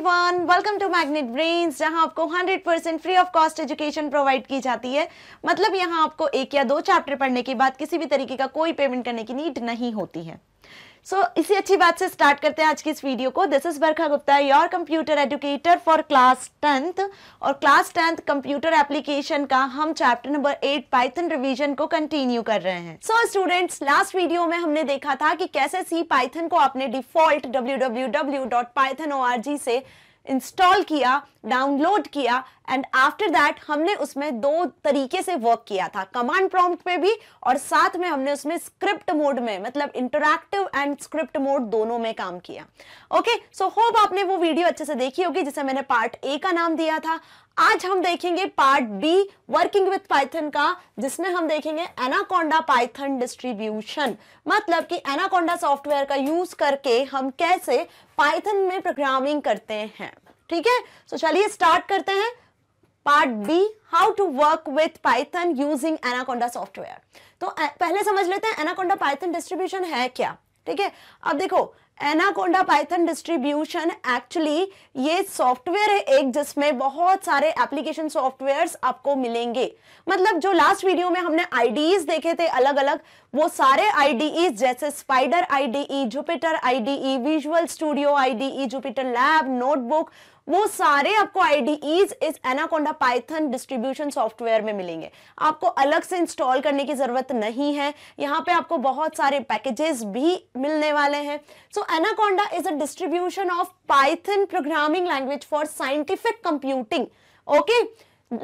Everyone welcome to Magnet Brains जहां आपको 100 percent free of cost education provide की जाती है मतलब यहां आपको एक या दो चैप्टर पढ़ने के बाद किसी भी तरीके का कोई पेमेंट करने की नीड नहीं होती है सो so, इसी अच्छी बात से स्टार्ट करते हैं आज की इस वीडियो को this is Barkha Gupta your computer educator for class tenth और क्लास टेंथ कंप्यूटर एप्लीकेशन का हम chapter number eight Python revision को कंटिन्यू कर रहे हैं सो स्टूडेंट्स लास्ट वीडियो में हमने देखा था कि कैसे सी पाइथन को आपने डिफॉल्ट डब्ल्यू से इंस्टॉल किया डाउनलोड किया एंड आफ्टर दैट हमने उसमें दो तरीके से वर्क किया था कमांड प्रॉम्प्ट पे भी और साथ में हमने उसमें स्क्रिप्ट मोड में मतलब इंटरक्टिव एंड स्क्रिप्ट मोड दोनों में काम किया ओके सो होप आपने वो वीडियो अच्छे से देखी होगी जिसे मैंने पार्ट ए का नाम दिया था आज हम देखेंगे part B working with Python का जिसमें हम देखेंगे एनाकोंडा पाइथन डिस्ट्रीब्यूशन मतलब कि एनाकोंडा सॉफ्टवेयर का यूज करके हम कैसे पाइथन में प्रोग्रामिंग करते हैं ठीक है सो चलिए स्टार्ट करते हैं part B how to work with Python using Anaconda software तो पहले समझ लेते हैं एनाकोंडा पाइथन डिस्ट्रीब्यूशन है क्या ठीक है अब देखो एनाकोंडा पाइथन डिस्ट्रीब्यूशन एक्चुअली ये सॉफ्टवेयर है एक जिसमें बहुत सारे एप्लीकेशन सॉफ्टवेयर्स आपको मिलेंगे मतलब जो लास्ट वीडियो में हमने आईडीज देखे थे अलग अलग वो सारे आईडीज जैसे Spyder IDE Jupyter IDE Visual Studio IDE Jupyter lab notebook वो सारे आपको आईडीज इस एनाकोंडा पाइथन डिस्ट्रीब्यूशन सॉफ्टवेयर में मिलेंगे आपको अलग से इंस्टॉल करने की जरूरत नहीं है यहाँ पे आपको बहुत सारे पैकेजेस भी मिलने वाले हैं so Anaconda is a distribution of Python programming language for scientific computing okay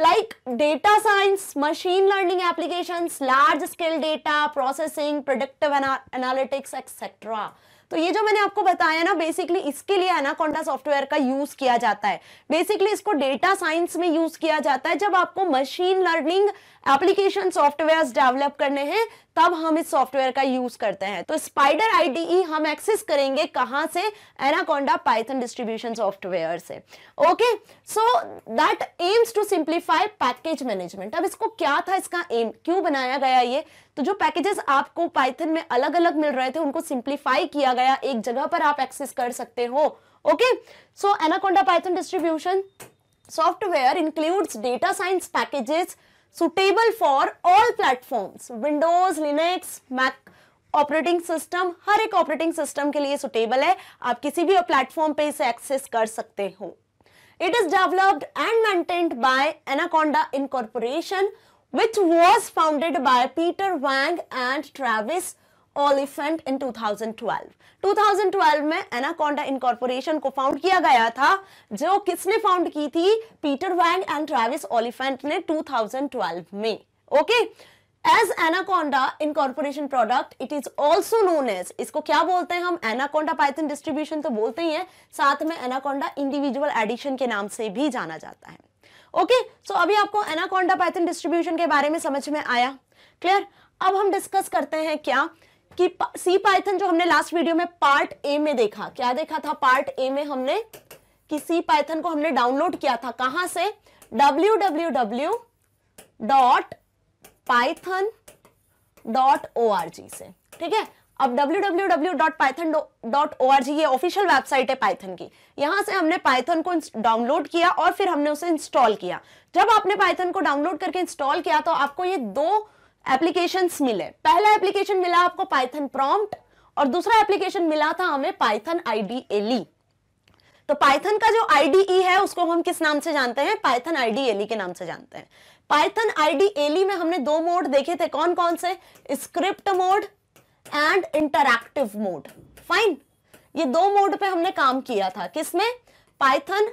like data science machine learning application large scale data processing productive analytics etcetera तो ये जो मैंने आपको बताया ना बेसिकली इसके लिए एनाकोंडा सॉफ्टवेयर का यूज किया जाता है बेसिकली इसको डेटा साइंस में यूज किया जाता है जब आपको machine learning application software develop करने हैं तब हम इस सॉफ्टवेयर का यूज करते हैं तो स्पाइडर आईडीई हम एक्सेस करेंगे कहां से एनाकोंडा पाइथन डिस्ट्रीब्यूशन सॉफ्टवेयर से okay so that aims to simplify package management अब इसको क्या था इसका एम क्यों बनाया गया ये तो जो पैकेजेस आपको पाइथन में अलग अलग मिल रहे थे उनको सिंप्लीफाई किया गया एक जगह पर आप एक्सेस कर सकते हो okay so Anaconda Python distribution software includes data science packages suitable for all platform Windows Linux Mac operating system हर एक ऑपरेटिंग सिस्टम के लिए सुटेबल है आप किसी भी प्लेटफॉर्म पे इसे एक्सेस कर सकते हो it is developed and maintained by Anaconda incorporation which was founded by Peter Wang and Travis Oliphant in 2012 2012 में एनाकोंडा इनकॉर्पोरेशन को फाउंड किया गया था जो किसने फाउंड की थी Peter Wang and Travis Oliphant ने 2012 में okay as Anaconda incorporation product it is also known as इसको क्या बोलते हैं हम एनाकोंडा पाइथन डिस्ट्रीब्यूशन तो बोलते ही है साथ में एनाकोंडा इंडिविजुअल एडिशन के नाम से भी जाना जाता है ओके okay, सो so अभी आपको एनाकोंडा पाइथन डिस्ट्रीब्यूशन के बारे में समझ में आया क्लियर अब हम डिस्कस करते हैं क्या कि सी पाइथन जो हमने लास्ट वीडियो में पार्ट ए में देखा क्या देखा था पार्ट ए में हमने कि सी पाइथन को हमने डाउनलोड किया था कहां से W W W dot Python dot O R G से ठीक है अब W W W dot dot Python O R G ये ऑफिशियल वेबसाइट है पाइथन की यहां से हमने पाइथन को डाउनलोड किया और फिर हमने उसे इंस्टॉल किया जब आपने पाइथन को डाउनलोड करके इंस्टॉल किया तो आपको ये दो एप्लीकेशन मिले पहला एप्लीकेशन मिला आपको पाइथन प्रॉम्प्ट और दूसरा एप्लीकेशन मिला था हमें पाइथन आईडी एली तो पाइथन का जो आईडीई e है उसको हम किस नाम से जानते हैं पाइथन आईडी एली के नाम से जानते हैं पाइथन आईडी एली में हमने दो मोड देखे थे कौन कौन से script mode and interactive mode fine ये दो मोड पे हमने काम किया था किसमें पाइथन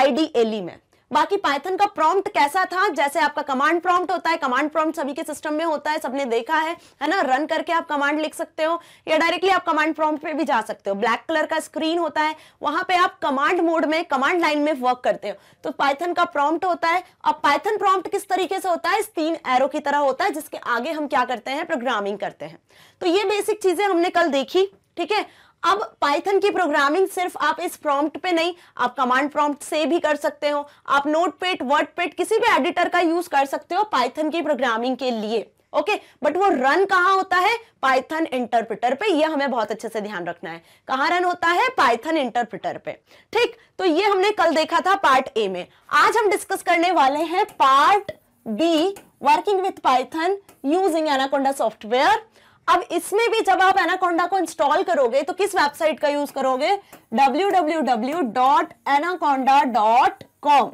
आईडी एली में बाकी पाइथन का प्रॉम्प्ट कैसा था जैसे आपका कमांड प्रॉम्प्ट होता है कमांड प्रॉम्प्ट सभी के सिस्टम में होता है सबने देखा है है ना रन करके आप कमांड लिख सकते हो या डायरेक्टली आप कमांड प्रॉम्प्ट पे भी जा सकते हो ब्लैक कलर का स्क्रीन होता है वहां पे आप कमांड मोड में कमांड लाइन में वर्क करते हो तो पाइथन का प्रॉम्प्ट होता है अब पाइथन प्रॉम्प्ट किस तरीके से होता है इस तीन एरो की तरह होता है जिसके आगे हम क्या करते हैं प्रोग्रामिंग करते हैं तो ये बेसिक चीजें हमने कल देखी ठीक है अब पाइथन की प्रोग्रामिंग सिर्फ आप इस प्रॉम्प्ट पे नहीं आप कमांड प्रॉम्प्ट से भी कर सकते हो आप नोट पेट वर्ड पेट किसी भी एडिटर का यूज कर सकते हो पाइथन की प्रोग्रामिंग के लिए ओके okay, बट वो रन कहां होता है पाइथन इंटरप्रिटर पे ये हमें बहुत अच्छे से ध्यान रखना है कहाँ रन होता है पाइथन इंटरप्रिटर पे ठीक तो ये हमने कल देखा था पार्ट ए में आज हम डिस्कस करने वाले हैं part B working with Python using Anaconda software अब इसमें भी जब आप एनाकोंडा को इंस्टॉल करोगे तो किस वेबसाइट का यूज करोगे W W W dot Anaconda dot com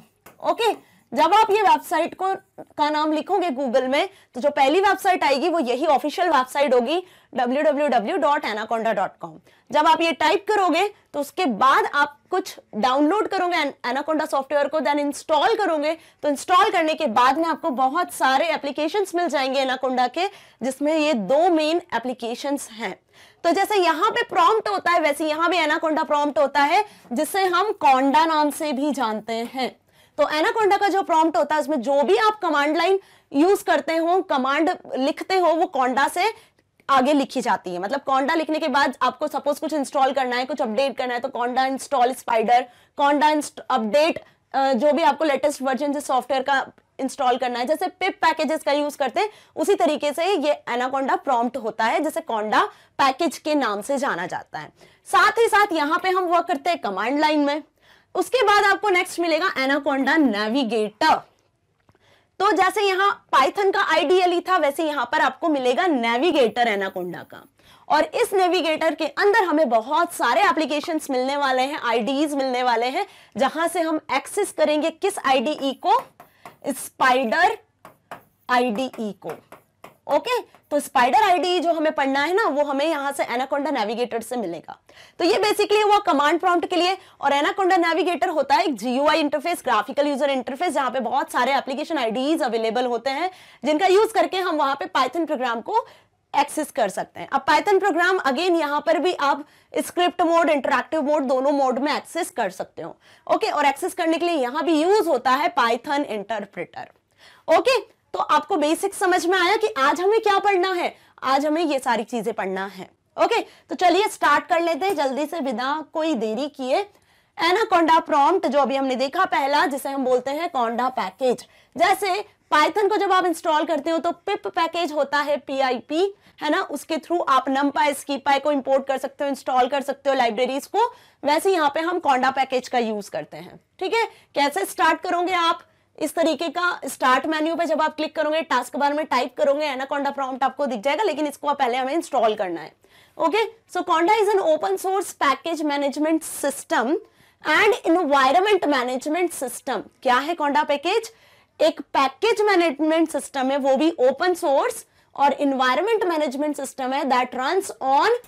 okay जब आप ये वेबसाइट को का नाम लिखोगे गूगल में तो जो पहली वेबसाइट आएगी वो यही ऑफिशियल वेबसाइट होगी www.anaconda.com जब आप ये टाइप करोगे तो उसके बाद आप कुछ डाउनलोड करोगे एनाकोंडा सॉफ्टवेयर को देन इंस्टॉल करोगे तो इंस्टॉल करने के बाद में आपको बहुत सारे एप्लीकेशंस मिल जाएंगे एनाकोंडा के जिसमें ये दो मेन एप्लीकेशंस हैं तो जैसे यहाँ पे प्रॉम्प्ट होता है वैसे यहाँ भी एनाकोंडा प्रॉम्प्ट होता है जिसे हम कोंडा नाम से भी जानते हैं तो एनाकोंडा का जो प्रॉम्प्ट होता है उसमें जो भी आप कमांड लाइन यूज करते हो कमांड लिखते हो वो कोंडा से आगे लिखी जाती है मतलब कोंडा लिखने के बाद आपको सपोज कुछ इंस्टॉल करना है कुछ अपडेट करना है तो conda install Spyder conda update जो भी आपको लेटेस्ट वर्जन से सॉफ्टवेयर का इंस्टॉल करना है जैसे पिप पैकेजेस का यूज करते हैं उसी तरीके से ये एनाकोंडा प्रॉम्प्ट होता है जैसे कोंडा पैकेज के नाम से जाना जाता है साथ ही साथ यहाँ पे हम वर्क करते हैं कमांड लाइन में उसके बाद आपको नेक्स्ट मिलेगा एनाकोंडा नेविगेटर तो जैसे यहां पाइथन का आइडियली था वैसे यहां पर आपको मिलेगा नेविगेटर एनाकोंडा का और इस नेविगेटर के अंदर हमें बहुत सारे एप्लीकेशन मिलने वाले हैं आईडीज मिलने वाले हैं जहां से हम एक्सेस करेंगे किस आईडीई को स्पाइडर आईडीई e को ओके तो स्पाइडर आईडी जो हमें पढ़ना है ना वो हमें यहां से एनाकोंडा नेविगेटर से मिलेगा तो ये बेसिकली हुआ कमांड प्रॉम्प्ट के लिए और एनाकोंडा नेविगेटर होता है एक GUI interface graphical user interface जहां पे बहुत सारे एप्लीकेशन आईडीज अवेलेबल होते हैं जिनका यूज करके हम वहां पे पाइथन प्रोग्राम को एक्सेस कर सकते हैं अब पाइथन प्रोग्राम अगेन यहां पर भी आप स्क्रिप्ट मोड इंटरक्टिव मोड दोनों मोड में एक्सेस कर सकते हो ओके और एक्सेस करने के लिए यहां भी यूज होता है पाइथन इंटरप्रिटर ओके okay, तो आपको बेसिक समझ में आया कि आज हमें क्या पढ़ना है आज हमें ये सारी चीजें पढ़ना है ओके तो चलिए स्टार्ट कर लेते हैं जल्दी से बिना कोई देरी किए एनाकोंडा प्रॉम्प्ट जो अभी हमने देखा पहला जिसे हम बोलते हैं कोंडा पैकेज जैसे पाइथन को जब आप इंस्टॉल करते हो तो पिप पैकेज होता है पीआईपी है ना उसके थ्रू आप नमपाई स्कीपाई को इंपोर्ट कर सकते हो इंस्टॉल कर सकते हो लाइब्रेरीज को वैसे यहाँ पे हम कोंडा पैकेज का यूज करते हैं ठीक है कैसे स्टार्ट करोगे आप इस तरीके का स्टार्ट मेन्यू पे जब आप क्लिक करोगे टास्क बार में टाइप करोगे एनाकोंडा प्रॉम्प्ट आपको दिख जाएगा लेकिन इसको पहले हमें इंस्टॉल करना है okay so conda is an open source package management system and environment management system क्या है कॉन्डा पैकेज एक पैकेज मैनेजमेंट सिस्टम है वो भी ओपन सोर्स और इन्वायरमेंट मैनेजमेंट सिस्टम है that run on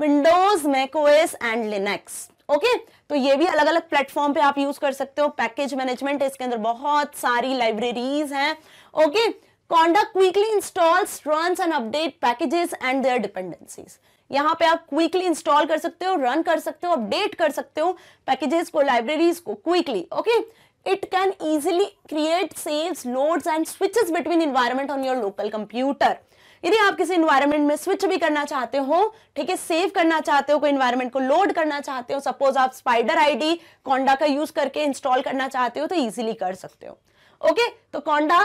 Windows macOS and Linux okay okay? तो ये भी अलग अलग प्लेटफॉर्म पे आप यूज कर सकते हो पैकेज मैनेजमेंट इसके अंदर बहुत सारी लाइब्रेरीज हैं okay conda quickly installs run and update packages and their dependencies यहाँ पे आप क्विकली इंस्टॉल कर सकते हो रन कर सकते हो अपडेट कर सकते हो पैकेजेस को लाइब्रेरीज को quickly okay it can easily create सेल्स loads and switches between environment on your local computer यदि आप किसी इन्वायरमेंट में स्विच भी करना चाहते हो ठीक है सेव करना चाहते हो कोई इन्वायरमेंट को लोड करना चाहते हो सपोज आप स्पाइडर आईडी कोंडा का यूज करके इंस्टॉल करना चाहते हो तो इजीली कर सकते हो ओके तो कोंडा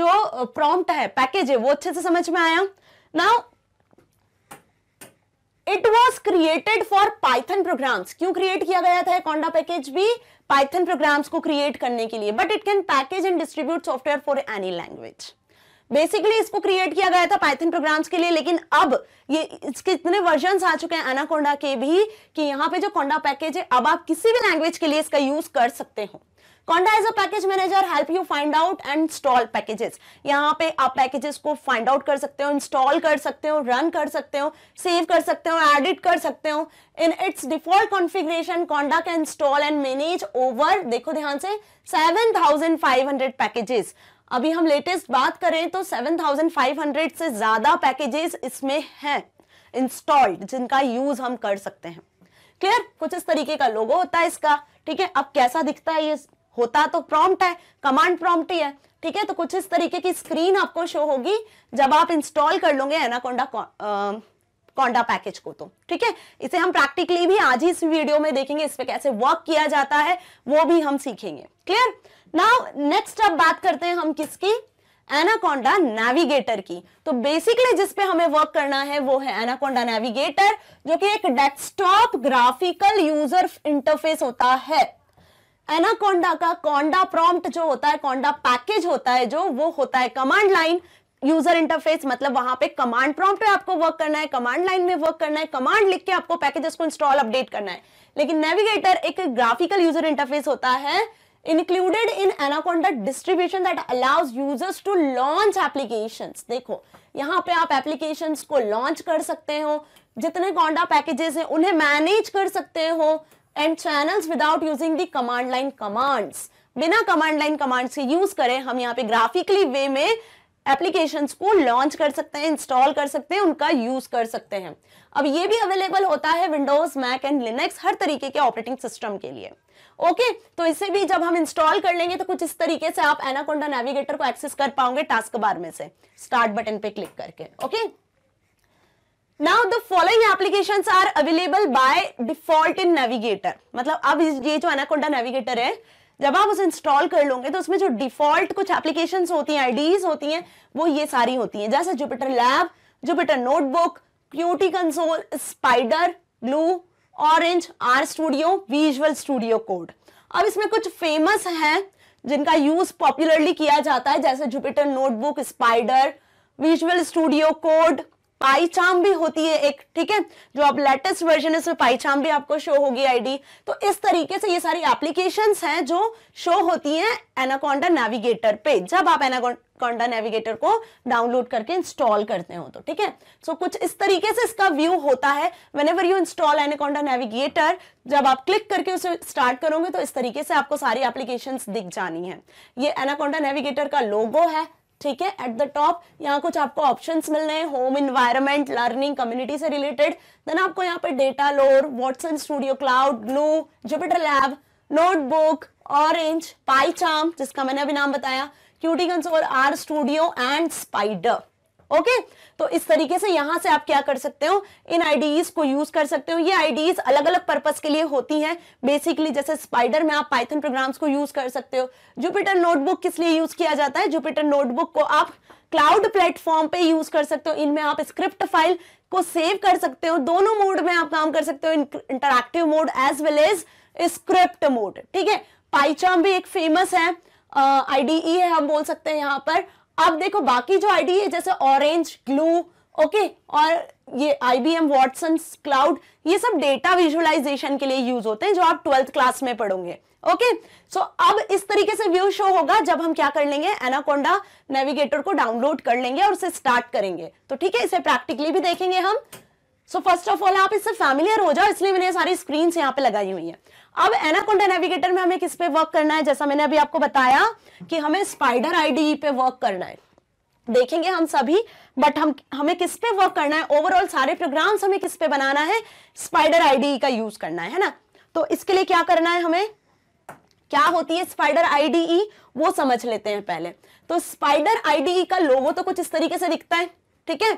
जो प्रॉम्प्ट है पैकेज है वो अच्छे से समझ में आया now it was created for Python programs क्यों क्रिएट किया गया था कोंडा पैकेज भी पाइथन प्रोग्राम्स को क्रिएट करने के लिए but it can package and distribute software for any language basically इसको क्रिएट किया गया था पाइथन प्रोग्राम्स के लिए लेकिन अब ये इसके इतने वर्जन आ चुके हैं एनाकोंडा के भी कि यहाँ पे जो कोंडा पैकेज है अब आप किसी भी लैंग्वेज के लिए इसका यूज कर सकते हो conda as a package manager help you find out and install packages यहाँ पे आप पैकेजेस को फाइंड आउट कर सकते हो इंस्टॉल कर सकते हो रन कर सकते हो सेव कर सकते हो एडिट कर सकते हो in its default configuration conda can install and manage over देखो ध्यान से 7500 पैकेजेस अभी हम लेटेस्ट बात करें तो 7,500 से ज़्यादा पैकेजेस इसमें हैं इंस्टॉल्ड जिनका यूज़ हम कर सकते हैं क्लियर कुछ इस तरीके का लोगो होता है इसका ठीक है अब कैसा दिखता है ये होता तो प्रॉम्प्ट है कमांड प्रॉम्प्ट ही है ठीक है तो कुछ इस तरीके की स्क्रीन आपको शो होगी जब आप इंस्टॉल कर लोगे एनाकोंडा कोंडा पैकेज को तो ठीक है इसे हम प्रैक्टिकली भी आज ही इस वीडियो में देखेंगे इस पर कैसे वर्क किया जाता है वो भी हम सीखेंगे क्लियर नाउ नेक्स्ट अब बात करते हैं हम किसकी एनाकोंडा नेविगेटर की तो बेसिकली जिस पे हमें वर्क करना है वो है एनाकोंडा नेविगेटर जो कि एक डेस्कटॉप ग्राफिकल यूजर इंटरफेस होता है एनाकोंडा का कोंडा प्रॉम्प्ट जो होता है कोंडा पैकेज होता है जो वो होता है कमांड लाइन यूजर इंटरफेस मतलब वहां पे कमांड प्रॉम्प्ट पे आपको वर्क करना है कमांड लाइन में वर्क करना है कमांड लिख के आपको पैकेजेस को इंस्टॉल अपडेट करना है लेकिन नेविगेटर एक ग्राफिकल यूजर इंटरफेस होता है included in Anaconda distribution that allows users to launch application देखो यहाँ पे आप एप्लीकेशन को लॉन्च कर सकते हो जितने कोंडा पैकेजेस हैं उन्हें मैनेज कर सकते हो and channel without using the command line commands बिना कमांड लाइन कमांड्स के यूज करें हम यहाँ पे ग्राफिकली वे में एप्लीकेशन को लॉन्च कर सकते हैं इंस्टॉल कर सकते हैं उनका यूज कर सकते हैं अब ये भी अवेलेबल होता है विंडोज मैक एंड लिनेक्स हर तरीके के ऑपरेटिंग सिस्टम के लिए ओके तो इसे भी जब हम इंस्टॉल कर लेंगे तो कुछ इस तरीके से आप एनाकोंडा नेविगेटर को एक्सेस कर पाओगे टास्क बार में से स्टार्ट बटन पे क्लिक करके okay now the following applications are available by default in navigator मतलब अब ये जो एनाकोंडा नेविगेटर है जब आप उसे इंस्टॉल कर लोगे तो उसमें जो डिफॉल्ट कुछ एप्लीकेशंस होती हैं आईडीज होती हैं वो ये सारी होती हैं जैसे Jupyter lab Jupyter notebook Qt console Spyder glue Orange RStudio Visual Studio Code अब इसमें कुछ फेमस हैं जिनका यूज पॉपुलरली किया जाता है जैसे Jupyter notebook Spyder Visual Studio Code PyCharm भी होती है एक ठीक है जो अब लेटेस्ट वर्जन है इसमें पाईचाम भी आपको शो होगी आईडी तो इस तरीके से ये सारी एप्लीकेशन हैं जो शो होती हैं एनाकोंडा नेविगेटर पे जब आप एनाकोंडा नेविगेटर को डाउनलोड करके इंस्टॉल करते हो तो ठीक है सो कुछ इस तरीके से इसका व्यू होता है whenever you install Anaconda navigator जब आप क्लिक करके उसे स्टार्ट करोगे तो इस तरीके से आपको सारी एप्लीकेशन दिख जानी है ये एनाकोंडा नेविगेटर का लोगो है ठीक है एट द टॉप यहाँ कुछ आपको ऑप्शन मिल रहे हैं होम इन्वायरमेंट लर्निंग कम्युनिटी से रिलेटेड देन आपको यहाँ पे Datalore Watson studio cloud Glue Jupyter lab notebook Orange PyCharm जिसका मैंने अभी नाम बताया Qt console RStudio and Spyder okay तो इस तरीके से यहां से आप क्या कर सकते हो इन आईडीज को यूज कर सकते हो ये आईडीज अलग अलग पर्पज के लिए होती हैं बेसिकली जैसे स्पाइडर में आप पाइथन प्रोग्राम्स को यूज कर सकते हो जुपिटर नोटबुक किस लिए यूज किया जाता है जुपिटर नोटबुक को आप क्लाउड प्लेटफॉर्म पे यूज कर सकते हो इनमें आप स्क्रिप्ट फाइल को सेव कर सकते हो दोनों मोड में आप काम कर सकते हो interactive mode as well as script mode ठीक है पाइचाम भी एक फेमस है आईडीई uh, e है हम बोल सकते हैं यहाँ पर अब देखो बाकी जो आईडी है जैसे ऑरेंज ग्लू ओके और ये I B M Watson cloud ये सब डेटा विजुअलाइजेशन के लिए यूज होते हैं जो आप ट्वेल्थ क्लास में पढ़ोगे ओके सो अब इस तरीके से व्यू शो होगा जब हम क्या कर लेंगे एनाकोंडा नेविगेटर को डाउनलोड कर लेंगे और उसे स्टार्ट करेंगे तो ठीक है इसे प्रैक्टिकली भी देखेंगे हम सो फर्स्ट ऑफ ऑल आप इससे फैमिलियर हो जाओ इसलिए मैंने सारी स्क्रीन यहाँ पे लगाई हुई है अब एनाकोंडा नेविगेटर में हमें किस पे वर्क करना है जैसा मैंने अभी आपको बताया कि हमें स्पाइडर आईडी पे वर्क करना है देखेंगे हम सभी बट हम हमें किस पे वर्क करना है ओवरऑल सारे प्रोग्राम्स हमें किस पे बनाना है स्पाइडर आईडी का यूज करना है ना तो इसके लिए क्या करना है हमें क्या होती है स्पाइडर आईडी वो समझ लेते हैं पहले तो स्पाइडर आईडी का लोगो तो कुछ इस तरीके से दिखता है ठीक है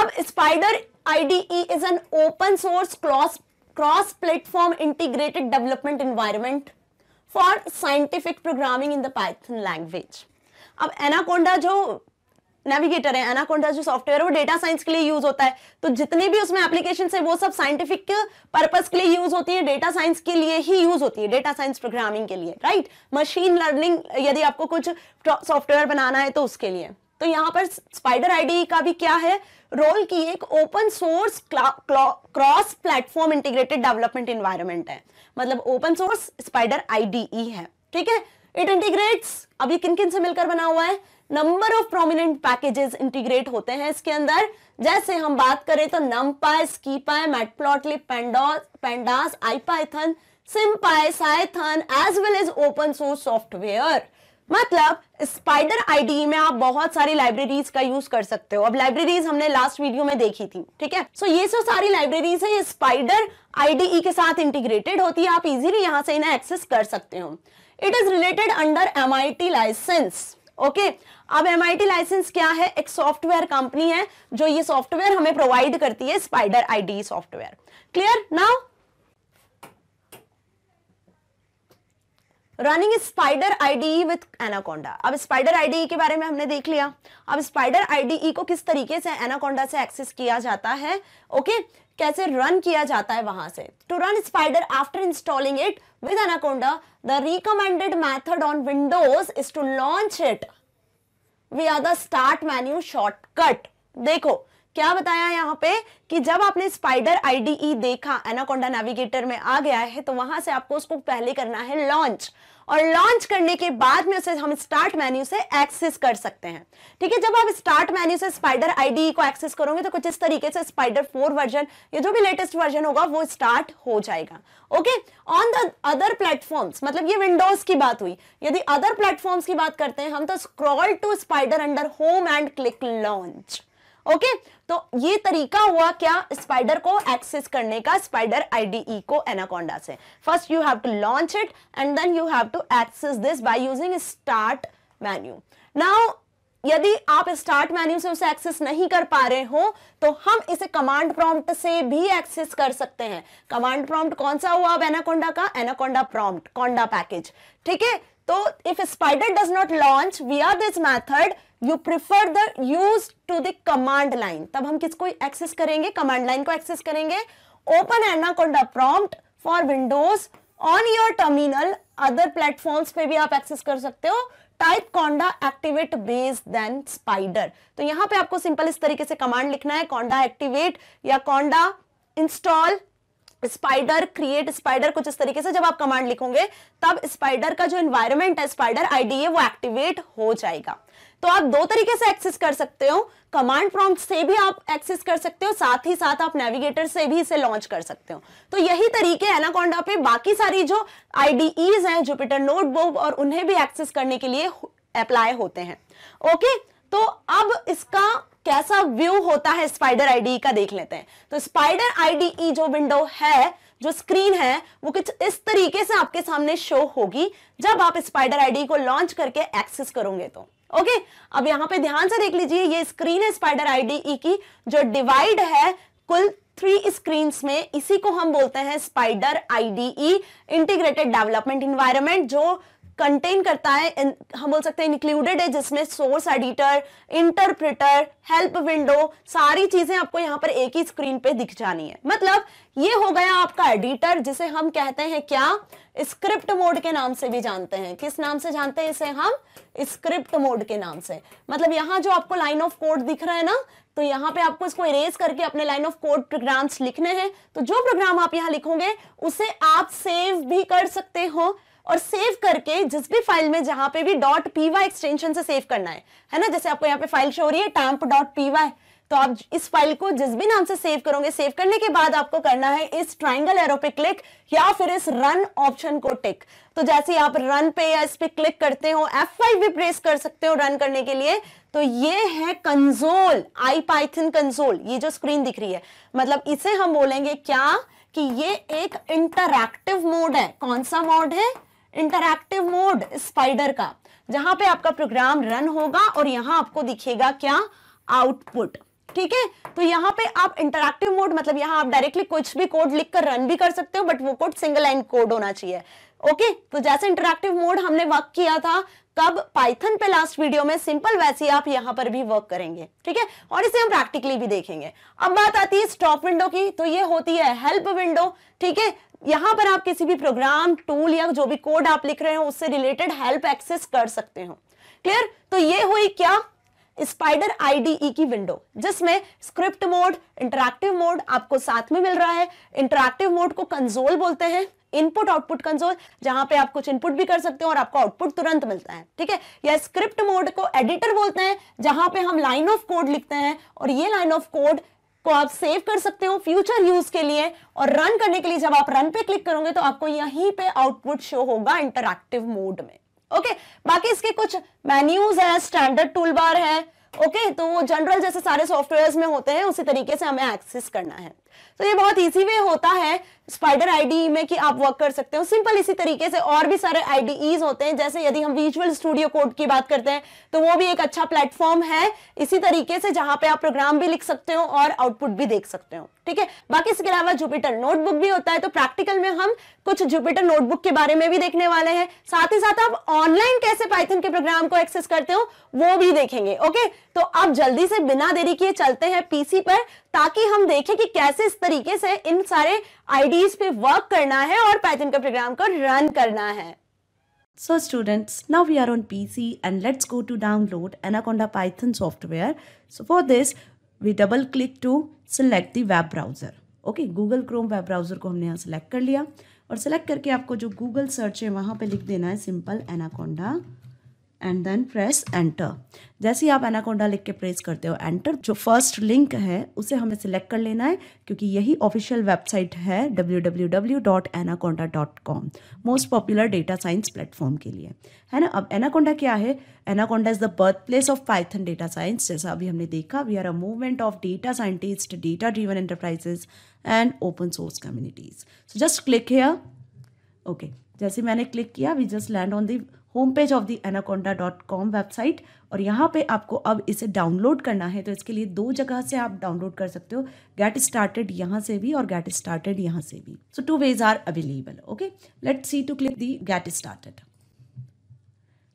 अब Spyder IDE is an open source cross cross platform integrated development environment for scientific programming in the python language अब एनाकोंडा जो नेविगेटर है एनाकोंडा जो सॉफ्टवेयर है वो डेटा साइंस के लिए यूज होता है तो जितने भी उसमें एप्लीकेशन है वो सब साइंटिफिक पर्पज के लिए यूज होती है डेटा साइंस के लिए ही यूज होती है डेटा साइंस प्रोग्रामिंग के लिए राइट मशीन लर्निंग यदि आपको कुछ सॉफ्टवेयर बनाना है तो उसके लिए तो यहाँ पर स्पाइडर आईडी का भी क्या है रोल की एक open source cross platform integrated development environment है मतलब ओपन सोर्स स्पाइडर आईडी है ठीक है इट इंटीग्रेट्स अभी किन किन से मिलकर बना हुआ है number of prominent packages integrate होते हैं इसके अंदर जैसे हम बात करें तो NumPy SciPy Matplotlib pandas IPython पाए Cython as well as open source software मतलब स्पाइडर आईडी में आप बहुत सारी लाइब्रेरीज का यूज कर सकते हो अब लाइब्रेरीज हमने लास्ट वीडियो में देखी थी ठीक है सो so, ये सो सारी लाइब्रेरीज है ये स्पाइडर आईडी e के साथ इंटीग्रेटेड होती है आप इजीली यहां से इन्हें एक्सेस कर सकते हो it is related under M license okay अब एम लाइसेंस क्या है एक सॉफ्टवेयर कंपनी है जो ये सॉफ्टवेयर हमें प्रोवाइड करती है Spyder IDE software clear now running Spyder IDE with Anaconda अब स्पाइडर आईडी e के बारे में हमने देख लिया अब स्पाइडर आईडी e को किस तरीके से एनाकोंडा से एक्सेस किया जाता है ओके okay? कैसे रन किया जाता है वहां से to run Spyder after installing it with Anaconda the recommended method on Windows is to launch it we are the start menu shortcut देखो क्या बताया यहाँ पे कि जब आपने स्पाइडर आईडीई e देखा एनाकोंडा नेविगेटर में आ गया है तो वहां से आपको उसको पहले करना है लॉन्च और लॉन्च करने के बाद में उसे हम स्टार्ट मेन्यू से एक्सेस कर सकते हैं ठीक है जब आप स्टार्ट मेन्यू से स्पाइडर आईडी को एक्सेस करोगे तो कुछ इस तरीके से स्पाइडर फोर वर्जन ये जो भी लेटेस्ट वर्जन होगा वो स्टार्ट हो जाएगा okay on the other platforms मतलब ये विंडोज की बात हुई यदि अदर प्लेटफॉर्म्स की बात करते हैं हम तो scroll to Spyder under home and click launch okay तो ये तरीका हुआ क्या स्पाइडर को एक्सेस करने का स्पाइडर आईडीई e को एनाकोंडा से first you have to launch it and then you have to access this by using start menu now यदि आप स्टार्ट मेन्यू से उसे एक्सेस नहीं कर पा रहे हो तो हम इसे कमांड प्रॉम्प्ट से भी एक्सेस कर सकते हैं कमांड प्रॉम्प्ट कौन सा हुआ अब एनाकोंडा का एनाकोंडा प्रॉम्प्ट कोंडा पैकेज ठीक है तो if Spyder does not launch we are this method you prefer the use to the command line तब हम किसको एक्सेस करेंगे कमांड लाइन को एक्सेस करेंगे open Anaconda prompt for Windows on your terminal other platforms पे भी आप access कर सकते हो type conda activate base then Spyder तो यहां पे आपको सिंपल इस तरीके से कमांड लिखना है कॉन्डा एक्टिवेट या conda install Spyder create Spyder कुछ इस तरीके से जब आप कमांड लिखोगे तब स्पाइडर का जो एनवायरमेंट है स्पाइडर आईडी वो एक्टिवेट हो जाएगा तो आप दो तरीके से एक्सेस कर सकते हो कमांड प्रॉम्प्ट से भी आप एक्सेस कर सकते हो साथ ही साथ आप नेविगेटर से भी इसे लॉन्च कर सकते हो तो यही तरीके एनाकोंडा पे बाकी सारी जो आईडीईज हैं जुपिटर नोटबुक और उन्हें भी एक्सेस करने के लिए अप्लाई होते हैं ओके तो अब इसका कैसा व्यू होता है स्पाइडर आईडी e का देख लेते हैं तो स्पाइडर आईडी e जो विंडो है जो स्क्रीन है वो कुछ इस तरीके से आपके सामने शो होगी जब आप स्पाइडर आईडी e को लॉन्च करके एक्सेस करोगे तो ओके अब यहां पे ध्यान से देख लीजिए ये स्क्रीन है स्पाइडर आईडीई e की जो डिवाइड है कुल थ्री स्क्रीन में इसी को हम बोलते हैं Spyder IDE integrated development environment जो कंटेन करता है हम बोल सकते हैं इंक्लूडेड है जिसमें source editor interpreter help window सारी चीजें आपको यहां पर एक ही स्क्रीन पे दिख जानी है मतलब ये हो गया आपका एडिटर जिसे हम कहते हैं क्या स्क्रिप्ट मोड के नाम से भी जानते हैं किस नाम से जानते हैं इसे हम स्क्रिप्ट मोड के नाम से मतलब यहां जो आपको लाइन ऑफ कोड दिख रहा है ना तो यहाँ पे आपको इसको इरेज करके अपने लाइन ऑफ कोड प्रोग्राम्स लिखने हैं तो जो प्रोग्राम आप यहाँ लिखोगे उसे आप सेव भी कर सकते हो और सेव करके जिस भी फाइल में जहां पे भी डॉट पीवाई एक्सटेंशन से सेव करना है है ना जैसे आपको यहाँ पे फाइल शो हो रही है टैंप डॉट पीवाई तो आप इस फाइल को जिस भी नाम से सेव करोगे सेव करने के बाद आपको करना है इस ट्राइंगल एरो पे क्लिक या फिर इस रन ऑप्शन को टिक तो जैसे आप रन पे या इस पे क्लिक करते हो F5 भी प्रेस कर सकते हो रन करने के लिए तो ये है कंसोल आई पाइथन कंसोल ये जो स्क्रीन दिख रही है मतलब इसे हम बोलेंगे क्या कि ये एक इंटरक्टिव मोड है कौन सा मोड है इंटरक्टिव मोड स्पाइडर का जहां पे आपका प्रोग्राम रन होगा और यहां आपको दिखेगा क्या आउटपुट ठीक है तो यहाँ पे आप इंटरक्टिव मोड मतलब यहाँ आप डायरेक्टली कुछ भी कोड लिखकर रन भी कर सकते हो बट वो कोड सिंगल लाइन कोड होना चाहिए ओके तो जैसे इंटरक्टिव मोड हमने वर्क किया था कब पाइथन पे लास्ट वीडियो में सिंपल वैसे ही आप यहाँ पर भी वर्क करेंगे ठीक है और इसे हम प्रैक्टिकली भी देखेंगे अब बात आती है स्टॉप विंडो की तो ये होती है हेल्प विंडो ठीक है यहां पर आप किसी भी प्रोग्राम टूल या जो भी कोड आप लिख रहे हो उससे रिलेटेड हेल्प एक्सेस कर सकते हो क्लियर तो ये हुई क्या स्पाइडर आईडीई की विंडो जिसमें स्क्रिप्ट मोड इंटरक्टिव मोड आपको साथ में मिल रहा है इंटरक्टिव मोड को कंजोल बोलते हैं इनपुट आउटपुट कंसोल जहां पे आप कुछ इनपुट भी कर सकते हो और आपको आउटपुट तुरंत मिलता है ठीक है या स्क्रिप्ट मोड को एडिटर बोलते हैं जहां पे हम लाइन ऑफ कोड लिखते हैं और ये लाइन ऑफ कोड को आप सेव कर सकते हो फ्यूचर यूज के लिए और रन करने के लिए जब आप रन पे क्लिक करोगे तो आपको यहीं पे आउटपुट शो होगा इंटरक्टिव मोड में ओके बाकी इसके कुछ मेन्यूज है स्टैंडर्ड टूल बार है ओके तो वो जनरल जैसे सारे सॉफ्टवेयर में होते हैं उसी तरीके से हमें एक्सेस करना है तो ये बहुत इजी वे होता है स्पाइडर आईडी में कि आप वर्क कर सकते हो सिंपल इसी तरीके से और भी सारे आईडीईज होते हैं जैसे यदि हम विजुअल स्टूडियो कोड की बात करते हैं तो वो भी एक अच्छा प्लेटफॉर्म है इसी तरीके से जहां पे आप प्रोग्राम भी लिख सकते हो और आउटपुट भी देख सकते हो ठीक है बाकी इसके अलावा जुपिटर नोटबुक भी होता है तो प्रैक्टिकल में हम कुछ जुपिटर नोटबुक के बारे में भी देखने वाले हैं साथ ही साथ आप ऑनलाइन कैसे पाइथन के प्रोग्राम को एक्सेस करते हो वो भी देखेंगे ओके तो आप जल्दी से बिना देरी किए चलते हैं पीसी पर ताकि हम देखें कि कैसे इस तरीके से इन सारे आईडीज पे वर्क करना है और पैथन का प्रोग्राम को रन करना है So students, now we are on PC and let's go to download Anaconda Python software. So for this, we double click to select the web browser. Okay Google Chrome web browser को हमने यहाँ select कर लिया और select करके आपको जो Google search है वहाँ पे लिख देना है simple Anaconda and then press enter जैसे ही आप एनाकोंडा लिख के प्रेस करते हो एंटर जो फर्स्ट लिंक है उसे हमें सिलेक्ट कर लेना है क्योंकि यही ऑफिशियल वेबसाइट है www.anaconda.com most popular data science platform के लिए है ना अब एनाकोंडा क्या है Anaconda is the birth place of Python data science जैसा अभी हमने देखा we are a movement of data scientist data driven enterprises and open source communities so just click here okay जैसे मैंने क्लिक किया we just land on the home page of the Anaconda dot com website और यहाँ पे आपको अब इसे download करना है तो इसके लिए दो जगह से आप डाउनलोड कर सकते हो गेट स्टार्टेड यहाँ से भी और गेट स्टार्टेड यहाँ से भी so two ways are available okay let see to click the get started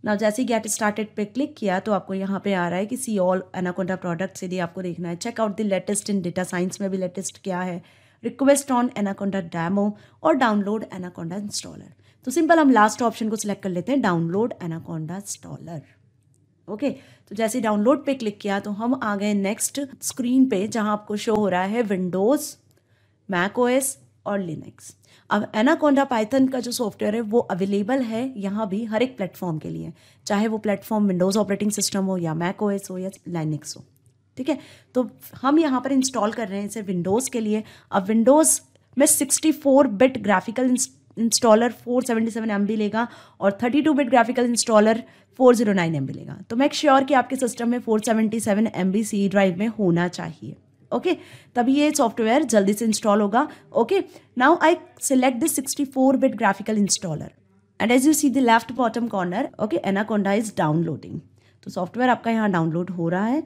ना जैसे ही गेट स्टार्टेड पे क्लिक किया तो आपको यहाँ पे आ रहा है कि सी ऑल एनाकोंडा प्रोडक्ट्स यदि आपको देखना है check out the latest in data science में भी लेटेस्ट क्या है रिक्वेस्ट ऑन एनाकोंडा डैमो और डाउनलोड एनाकोंडा इंस्टॉलर तो सिंपल हम लास्ट ऑप्शन को सिलेक्ट कर लेते हैं download Anaconda installer okay okay, तो जैसे डाउनलोड पे क्लिक किया तो हम आ गए नेक्स्ट स्क्रीन पे जहां आपको शो हो रहा है विंडोज़ मैक ओएस और लिनक्स अब एनाकोंडा पाइथन का जो सॉफ्टवेयर है वो अवेलेबल है यहाँ भी हर एक प्लेटफॉर्म के लिए चाहे वो प्लेटफॉर्म विंडोज़ ऑपरेटिंग सिस्टम हो या मैक ओएस हो या लिनक्स हो ठीक है तो हम यहाँ पर इंस्टॉल कर रहे हैं इसे विंडोज़ के लिए अब विंडोज़ में 64 बिट ग्राफिकल इंस्टॉलर 477 एमबी लेगा और 32 बिट ग्राफिकल इंस्टॉलर 409 बी लेगा तो मेक श्योर sure कि आपके सिस्टम में 477 बी सी ड्राइव में होना चाहिए ओके okay? तभी ये सॉफ्टवेयर जल्दी से इंस्टॉल होगा okay now I select this 64 bit graphical installer and as you see the left bottom corner okay Anaconda is downloading तो सॉफ्टवेयर आपका यहाँ डाउनलोड हो रहा है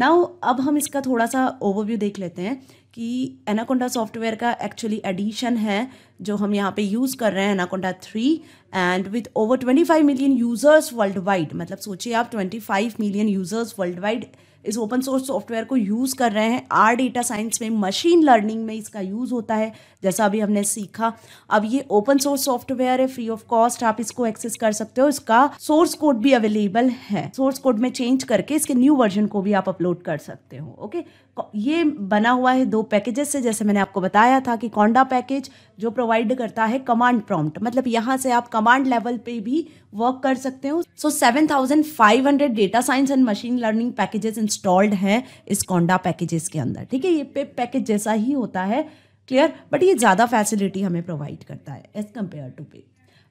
नाउ अब हम इसका थोड़ा सा ओवरव्यू देख लेते हैं कि एनाकोंडा सॉफ्टवेयर का एक्चुअली एडिशन है जो हम यहाँ पे यूज़ कर रहे हैं Anaconda three and with over twenty five million users worldwide मतलब सोचिए आप twenty five million users worldwide इस ओपन सोर्स सॉफ्टवेयर को यूज़ कर रहे हैं आर डेटा साइंस में मशीन लर्निंग में इसका यूज़ होता है जैसा अभी हमने सीखा अब ये ओपन सोर्स सॉफ्टवेयर है फ्री ऑफ कॉस्ट आप इसको एक्सेस कर सकते हो इसका सोर्स कोड भी अवेलेबल है सोर्स कोड में चेंज करके इसके न्यू वर्जन को भी आप अपलोड कर सकते हो ओके ये बना हुआ है दो पैकेजेस से जैसे मैंने आपको बताया था कि कौंडा पैकेज जो प्रोवाइड करता है कमांड प्रॉम्प्ट मतलब यहाँ से आप कमांड लेवल पे भी वर्क कर सकते हो so seven thousand five hundred data science and machine learning packages installed हैं इस कौंडा पैकेजेस के अंदर ठीक है ये पे पैकेज जैसा ही होता है क्लियर बट ये ज़्यादा फैसिलिटी हमें प्रोवाइड करता है एज कम्पेयर टू पे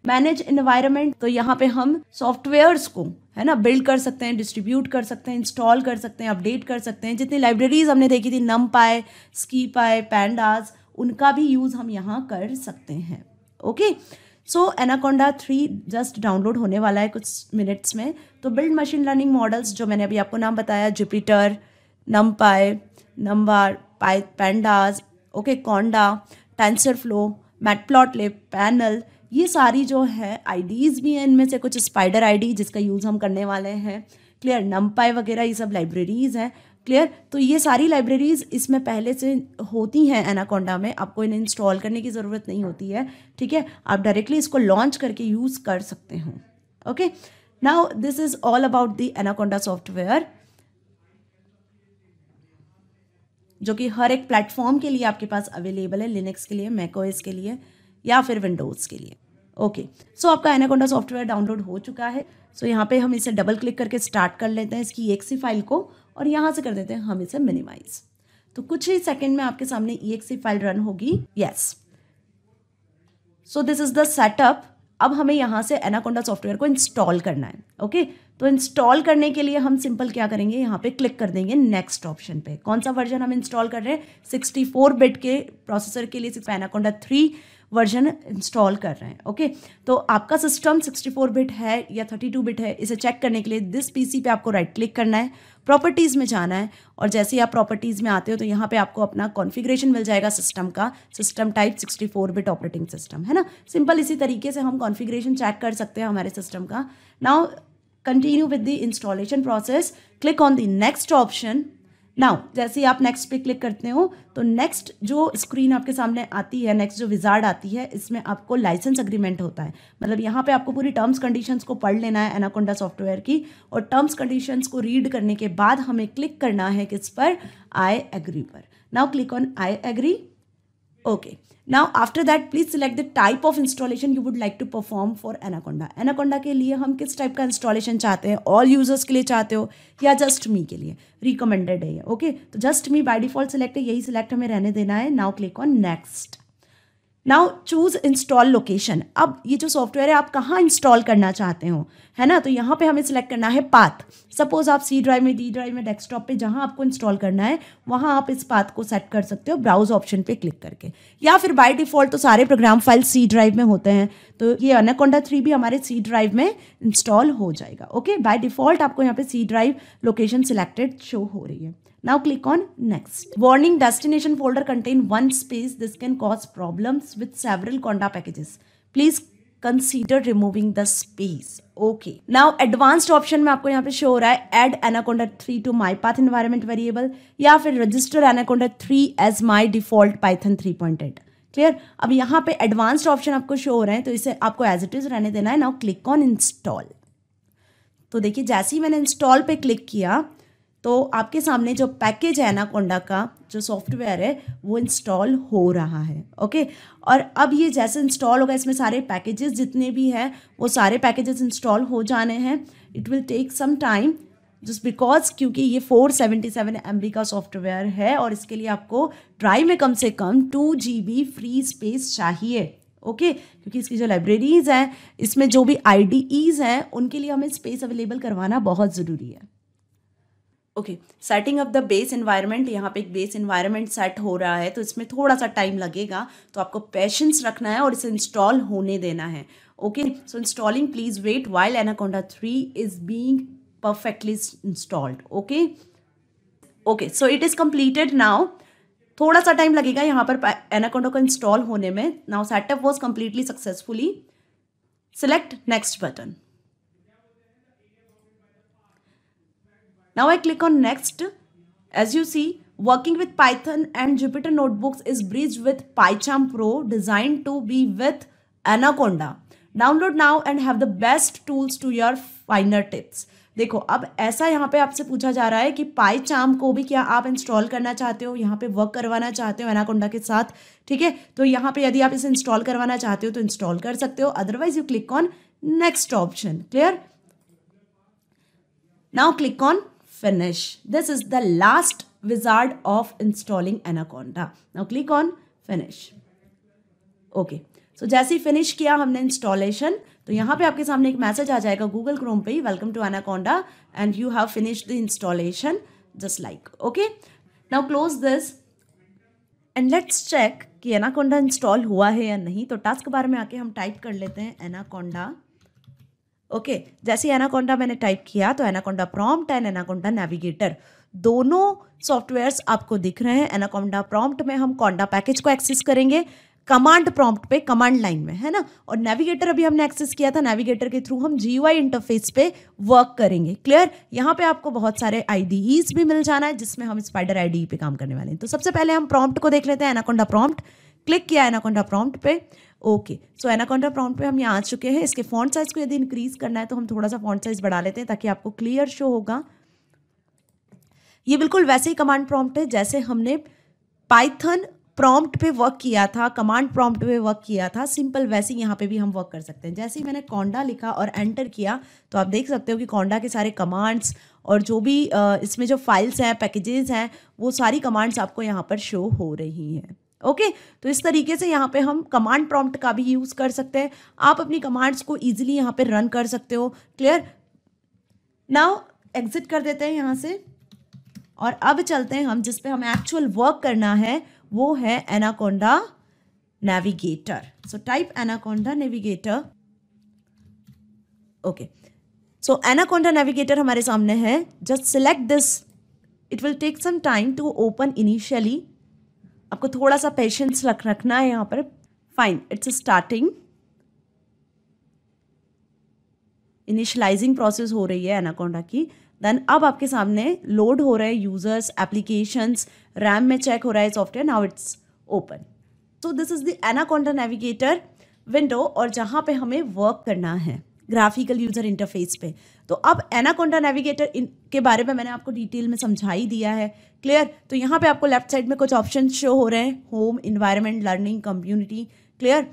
मैनेज इन्वायरमेंट तो यहाँ पे हम सॉफ्टवेयर्स को है ना बिल्ड कर सकते हैं डिस्ट्रीब्यूट कर सकते हैं इंस्टॉल कर सकते हैं अपडेट कर सकते हैं जितनी लाइब्रेरीज हमने देखी थी नम पाए स्की पाए पैंडाज उनका भी यूज़ हम यहाँ कर सकते हैं okay so Anaconda three just download होने वाला है कुछ मिनट्स में तो बिल्ड मशीन लर्निंग मॉडल्स जो मैंने अभी आपको नाम बताया जुपिटर नम NumPy NumPy pandas okay conda TensorFlow Matplotlib panel ये सारी जो है आईडीज़ भी हैं इनमें से कुछ स्पाइडर आईडी जिसका यूज़ हम करने वाले हैं क्लियर नम्पाई वगैरह ये सब लाइब्रेरीज़ हैं क्लियर तो ये सारी लाइब्रेरीज़ इसमें पहले से होती हैं एनाकोंडा में आपको इन्हें इंस्टॉल करने की ज़रूरत नहीं होती है ठीक है आप डायरेक्टली इसको लॉन्च करके यूज़ कर सकते हो okay now this is all about the Anaconda software जो कि हर एक प्लेटफॉर्म के लिए आपके पास अवेलेबल है लिनक्स के लिए मैकोएस के लिए या फिर विंडोज़ के लिए ओके okay. सो so, आपका एनाकोंडा सॉफ्टवेयर डाउनलोड हो चुका है सो so, यहाँ पे हम इसे डबल क्लिक करके स्टार्ट कर लेते हैं इसकी एक सी फाइल को और यहाँ से कर देते हैं हम इसे मिनिमाइज तो कुछ ही सेकेंड में आपके सामने ई फाइल रन होगी yes so this is the setup अब हमें यहाँ से एनाकोंडा सॉफ्टवेयर को इंस्टॉल करना है ओके okay? तो इंस्टॉल करने के लिए हम सिंपल क्या करेंगे यहाँ पे क्लिक कर देंगे नेक्स्ट ऑप्शन पे कौन सा वर्जन हम इंस्टॉल कर रहे हैं 64 बिट के प्रोसेसर के लिए सिर्फ एनाकोंडा थ्री वर्जन इंस्टॉल कर रहे हैं ओके तो आपका सिस्टम 64 बिट है या 32 बिट है इसे चेक करने के लिए दिस पीसी पे आपको राइट क्लिक करना है प्रॉपर्टीज़ में जाना है और जैसे ही आप प्रॉपर्टीज़ में आते हो तो यहाँ पे आपको अपना कॉन्फ़िगरेशन मिल जाएगा सिस्टम का system type 64 bit operating system है ना सिंपल इसी तरीके से हम कॉन्फ़िगरेशन चेक कर सकते हैं हमारे सिस्टम का now continue with the installation process click on the next option now जैसे आप नेक्स्ट पे क्लिक करते हो तो नेक्स्ट जो स्क्रीन आपके सामने आती है नेक्स्ट जो विजार्ड आती है इसमें आपको लाइसेंस अग्रीमेंट होता है मतलब यहाँ पे आपको पूरी टर्म्स कंडीशंस को पढ़ लेना है एनाकोंडा सॉफ्टवेयर की और टर्म्स कंडीशंस को रीड करने के बाद हमें क्लिक करना है किस पर आई एग्री पर now click on I agree okay now after that please select the type of installation you would like to perform for Anaconda Anaconda के लिए हम किस टाइप का इंस्टॉलेशन चाहते हैं ऑल यूजर्स के लिए चाहते हो या जस्ट मी के लिए रिकमेंडेड है ओके तो just me by default select है यही सिलेक्ट हमें रहने देना है now click on next now choose install location अब ये जो सॉफ्टवेयर है आप कहाँ इंस्टॉल करना चाहते हो है ना तो यहाँ पे हमें सेलेक्ट करना है पाथ सपोज आप सी ड्राइव में डी ड्राइव में डेस्कटॉप पे जहाँ आपको इंस्टॉल करना है वहाँ आप इस पाथ को सेट कर सकते हो ब्राउज ऑप्शन पे क्लिक करके या फिर बाय डिफॉल्ट तो सारे प्रोग्राम फाइल सी ड्राइव में होते हैं तो ये अनाकोंडा थ्री भी हमारे सी ड्राइव में इंस्टॉल हो जाएगा ओके बाय डिफॉल्ट आपको यहाँ पे C drive location selected show हो रही है Now click on next. Warning destination folder contain one space. This can cause problems with several Conda packages. Please consider removing the space okay now advanced option में आपको यहाँ पे show हो रहा है add Anaconda three to my path environment variable या फिर register Anaconda three as my default Python three point eight clear अब यहाँ पे एडवांस्ड ऑप्शन आपको शो हो रहे हैं तो इसे आपको एज इट इज रहने देना है नाउ क्लिक ऑन इंस्टॉल तो देखिए जैसे ही मैंने इंस्टॉल पे क्लिक किया तो आपके सामने जो पैकेज है कोंडा का जो सॉफ्टवेयर है वो इंस्टॉल हो रहा है ओके और अब ये जैसे इंस्टॉल होगा इसमें सारे पैकेजेस जितने भी हैं वो सारे पैकेजेस इंस्टॉल हो जाने हैं it will take some time just because क्योंकि ये 477 सेवेंटी का सॉफ्टवेयर है और इसके लिए आपको ड्राइव में कम से कम टू जी फ्री स्पेस चाहिए ओके okay, क्योंकि इसकी जो लाइब्रेरीज़ हैं इसमें जो भी आई हैं उनके लिए हमें स्पेस अवेलेबल करवाना बहुत ज़रूरी है okay setting up the base environment यहाँ पे एक बेस इन्वायरमेंट सेट हो रहा है तो इसमें थोड़ा सा टाइम लगेगा तो आपको पेशेंस रखना है और इसे इंस्टॉल होने देना है okay so installing please wait while Anaconda three is being perfectly installed okay okay so it is completed now थोड़ा सा टाइम लगेगा यहाँ पर एनाकोंडा को इंस्टॉल होने में now setup was completely successfully select next button Now I click on next. As you see, working with Python and Jupyter Notebooks is bridged with PyCharm Pro designed to be with Anaconda. Download now and have the best tools to your fingertips देखो अब ऐसा यहाँ पे आपसे पूछा जा रहा है कि पाई चाम को भी क्या आप इंस्टॉल करना चाहते हो यहाँ पे वर्क करवाना चाहते हो एनाकोंडा के साथ ठीक है तो यहाँ पे यदि आप इसे इंस्टॉल करवाना चाहते हो तो इंस्टॉल कर सकते हो otherwise you click on next option clear now click on finish. This is the last wizard of installing Anaconda. Now click on finish. Okay. So so, जैसे ही फिनिश किया हमने इंस्टॉलेशन तो यहाँ पे आपके सामने एक मैसेज आ जाएगा गूगल क्रोम पे welcome to Anaconda and you have finish the installation just like okay now close this and let's check कि एनाकोंडा इंस्टॉल हुआ है या नहीं तो टास्क बार में आके हम टाइप कर लेते हैं एनाकोंडा ओके जैसे एनाकोंडा मैंने टाइप किया तो Anaconda prompt and Anaconda navigator दोनों सॉफ्टवेयर्स आपको दिख रहे हैं एनाकोंडा प्रॉम्प्ट में हम कोंडा पैकेज को एक्सेस करेंगे कमांड प्रॉम्प्ट पे कमांड लाइन में है ना और नेविगेटर अभी हमने एक्सेस किया था नेविगेटर के थ्रू हम जी इंटरफेस पे वर्क करेंगे क्लियर यहाँ पे आपको बहुत सारे आईडीईज भी मिल जाना है जिसमें हम स्पाइडर आईडी पे काम करने वाले हैं तो सबसे पहले हम प्रॉम्प्ट को देख लेते हैं एनाकोंडा प्रॉम्प्ट क्लिक किया एनाकोंडा प्रॉम्प्ट पे ओके सो एनाकोंडा प्रॉम्प्ट पे हम यहाँ आ चुके हैं इसके फॉन्ट साइज़ को यदि इंक्रीज़ करना है तो हम थोड़ा सा फॉन्ट साइज़ बढ़ा लेते हैं ताकि आपको क्लियर शो होगा ये बिल्कुल वैसे ही कमांड प्रॉम्प्ट है जैसे हमने पाइथन प्रॉम्प्ट पे वर्क किया था कमांड प्रॉम्प्ट पे वर्क किया था सिंपल वैसे ही यहाँ पे भी हम वर्क कर सकते हैं जैसे ही मैंने कौंडा लिखा और एंटर किया तो आप देख सकते हो कि कौंडा के सारे कमांड्स और जो भी इसमें जो फाइल्स हैं पैकेजेस हैं वो सारी कमांड्स आपको यहाँ पर शो हो रही हैं ओके okay, तो इस तरीके से यहाँ पे हम कमांड प्रॉम्प्ट का भी यूज़ कर सकते हैं आप अपनी कमांड्स को इजीली यहाँ पे रन कर सकते हो क्लियर नाउ एग्जिट कर देते हैं यहाँ से और अब चलते हैं हम जिस पे हमें एक्चुअल वर्क करना है वो है Anaconda navigator so type Anaconda navigator okay so Anaconda navigator हमारे सामने है just select this it will take some time to open initially आपको थोड़ा सा पेशेंस रख रखना है यहाँ पर fine it's starting initializing process हो रही है एनाकोंडा की देन अब आपके सामने लोड हो रहे यूजर्स एप्लीकेशंस रैम में चेक हो रहा है software now it's open so this is the Anaconda navigator window और जहाँ पे हमें वर्क करना है ग्राफिकल यूजर इंटरफेस पे तो अब एनाकोंडा नेविगेटर के बारे में मैंने आपको डिटेल में समझा ही दिया है क्लियर तो यहाँ पे आपको लेफ्ट साइड में कुछ ऑप्शन शो हो रहे हैं home environment learning community clear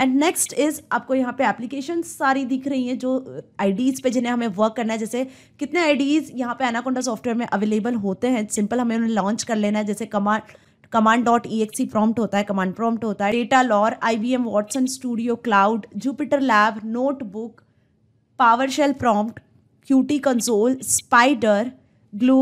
and next is आपको यहाँ पे एप्लीकेशन सारी दिख रही हैं जो आईडीज़ uh, पे जिन्हें हमें वर्क करना है जैसे कितने आईडीज़ यहाँ पे एनाकोंडा सॉफ्टवेयर में अवेलेबल होते हैं सिंपल हमें उन्हें लॉन्च कर लेना है जैसे command command dot exe prompt होता है कमांड प्रॉम्प्ट होता है Datalore I B M Watson studio cloud Jupyter lab notebook PowerShell prompt QT console Spyder glue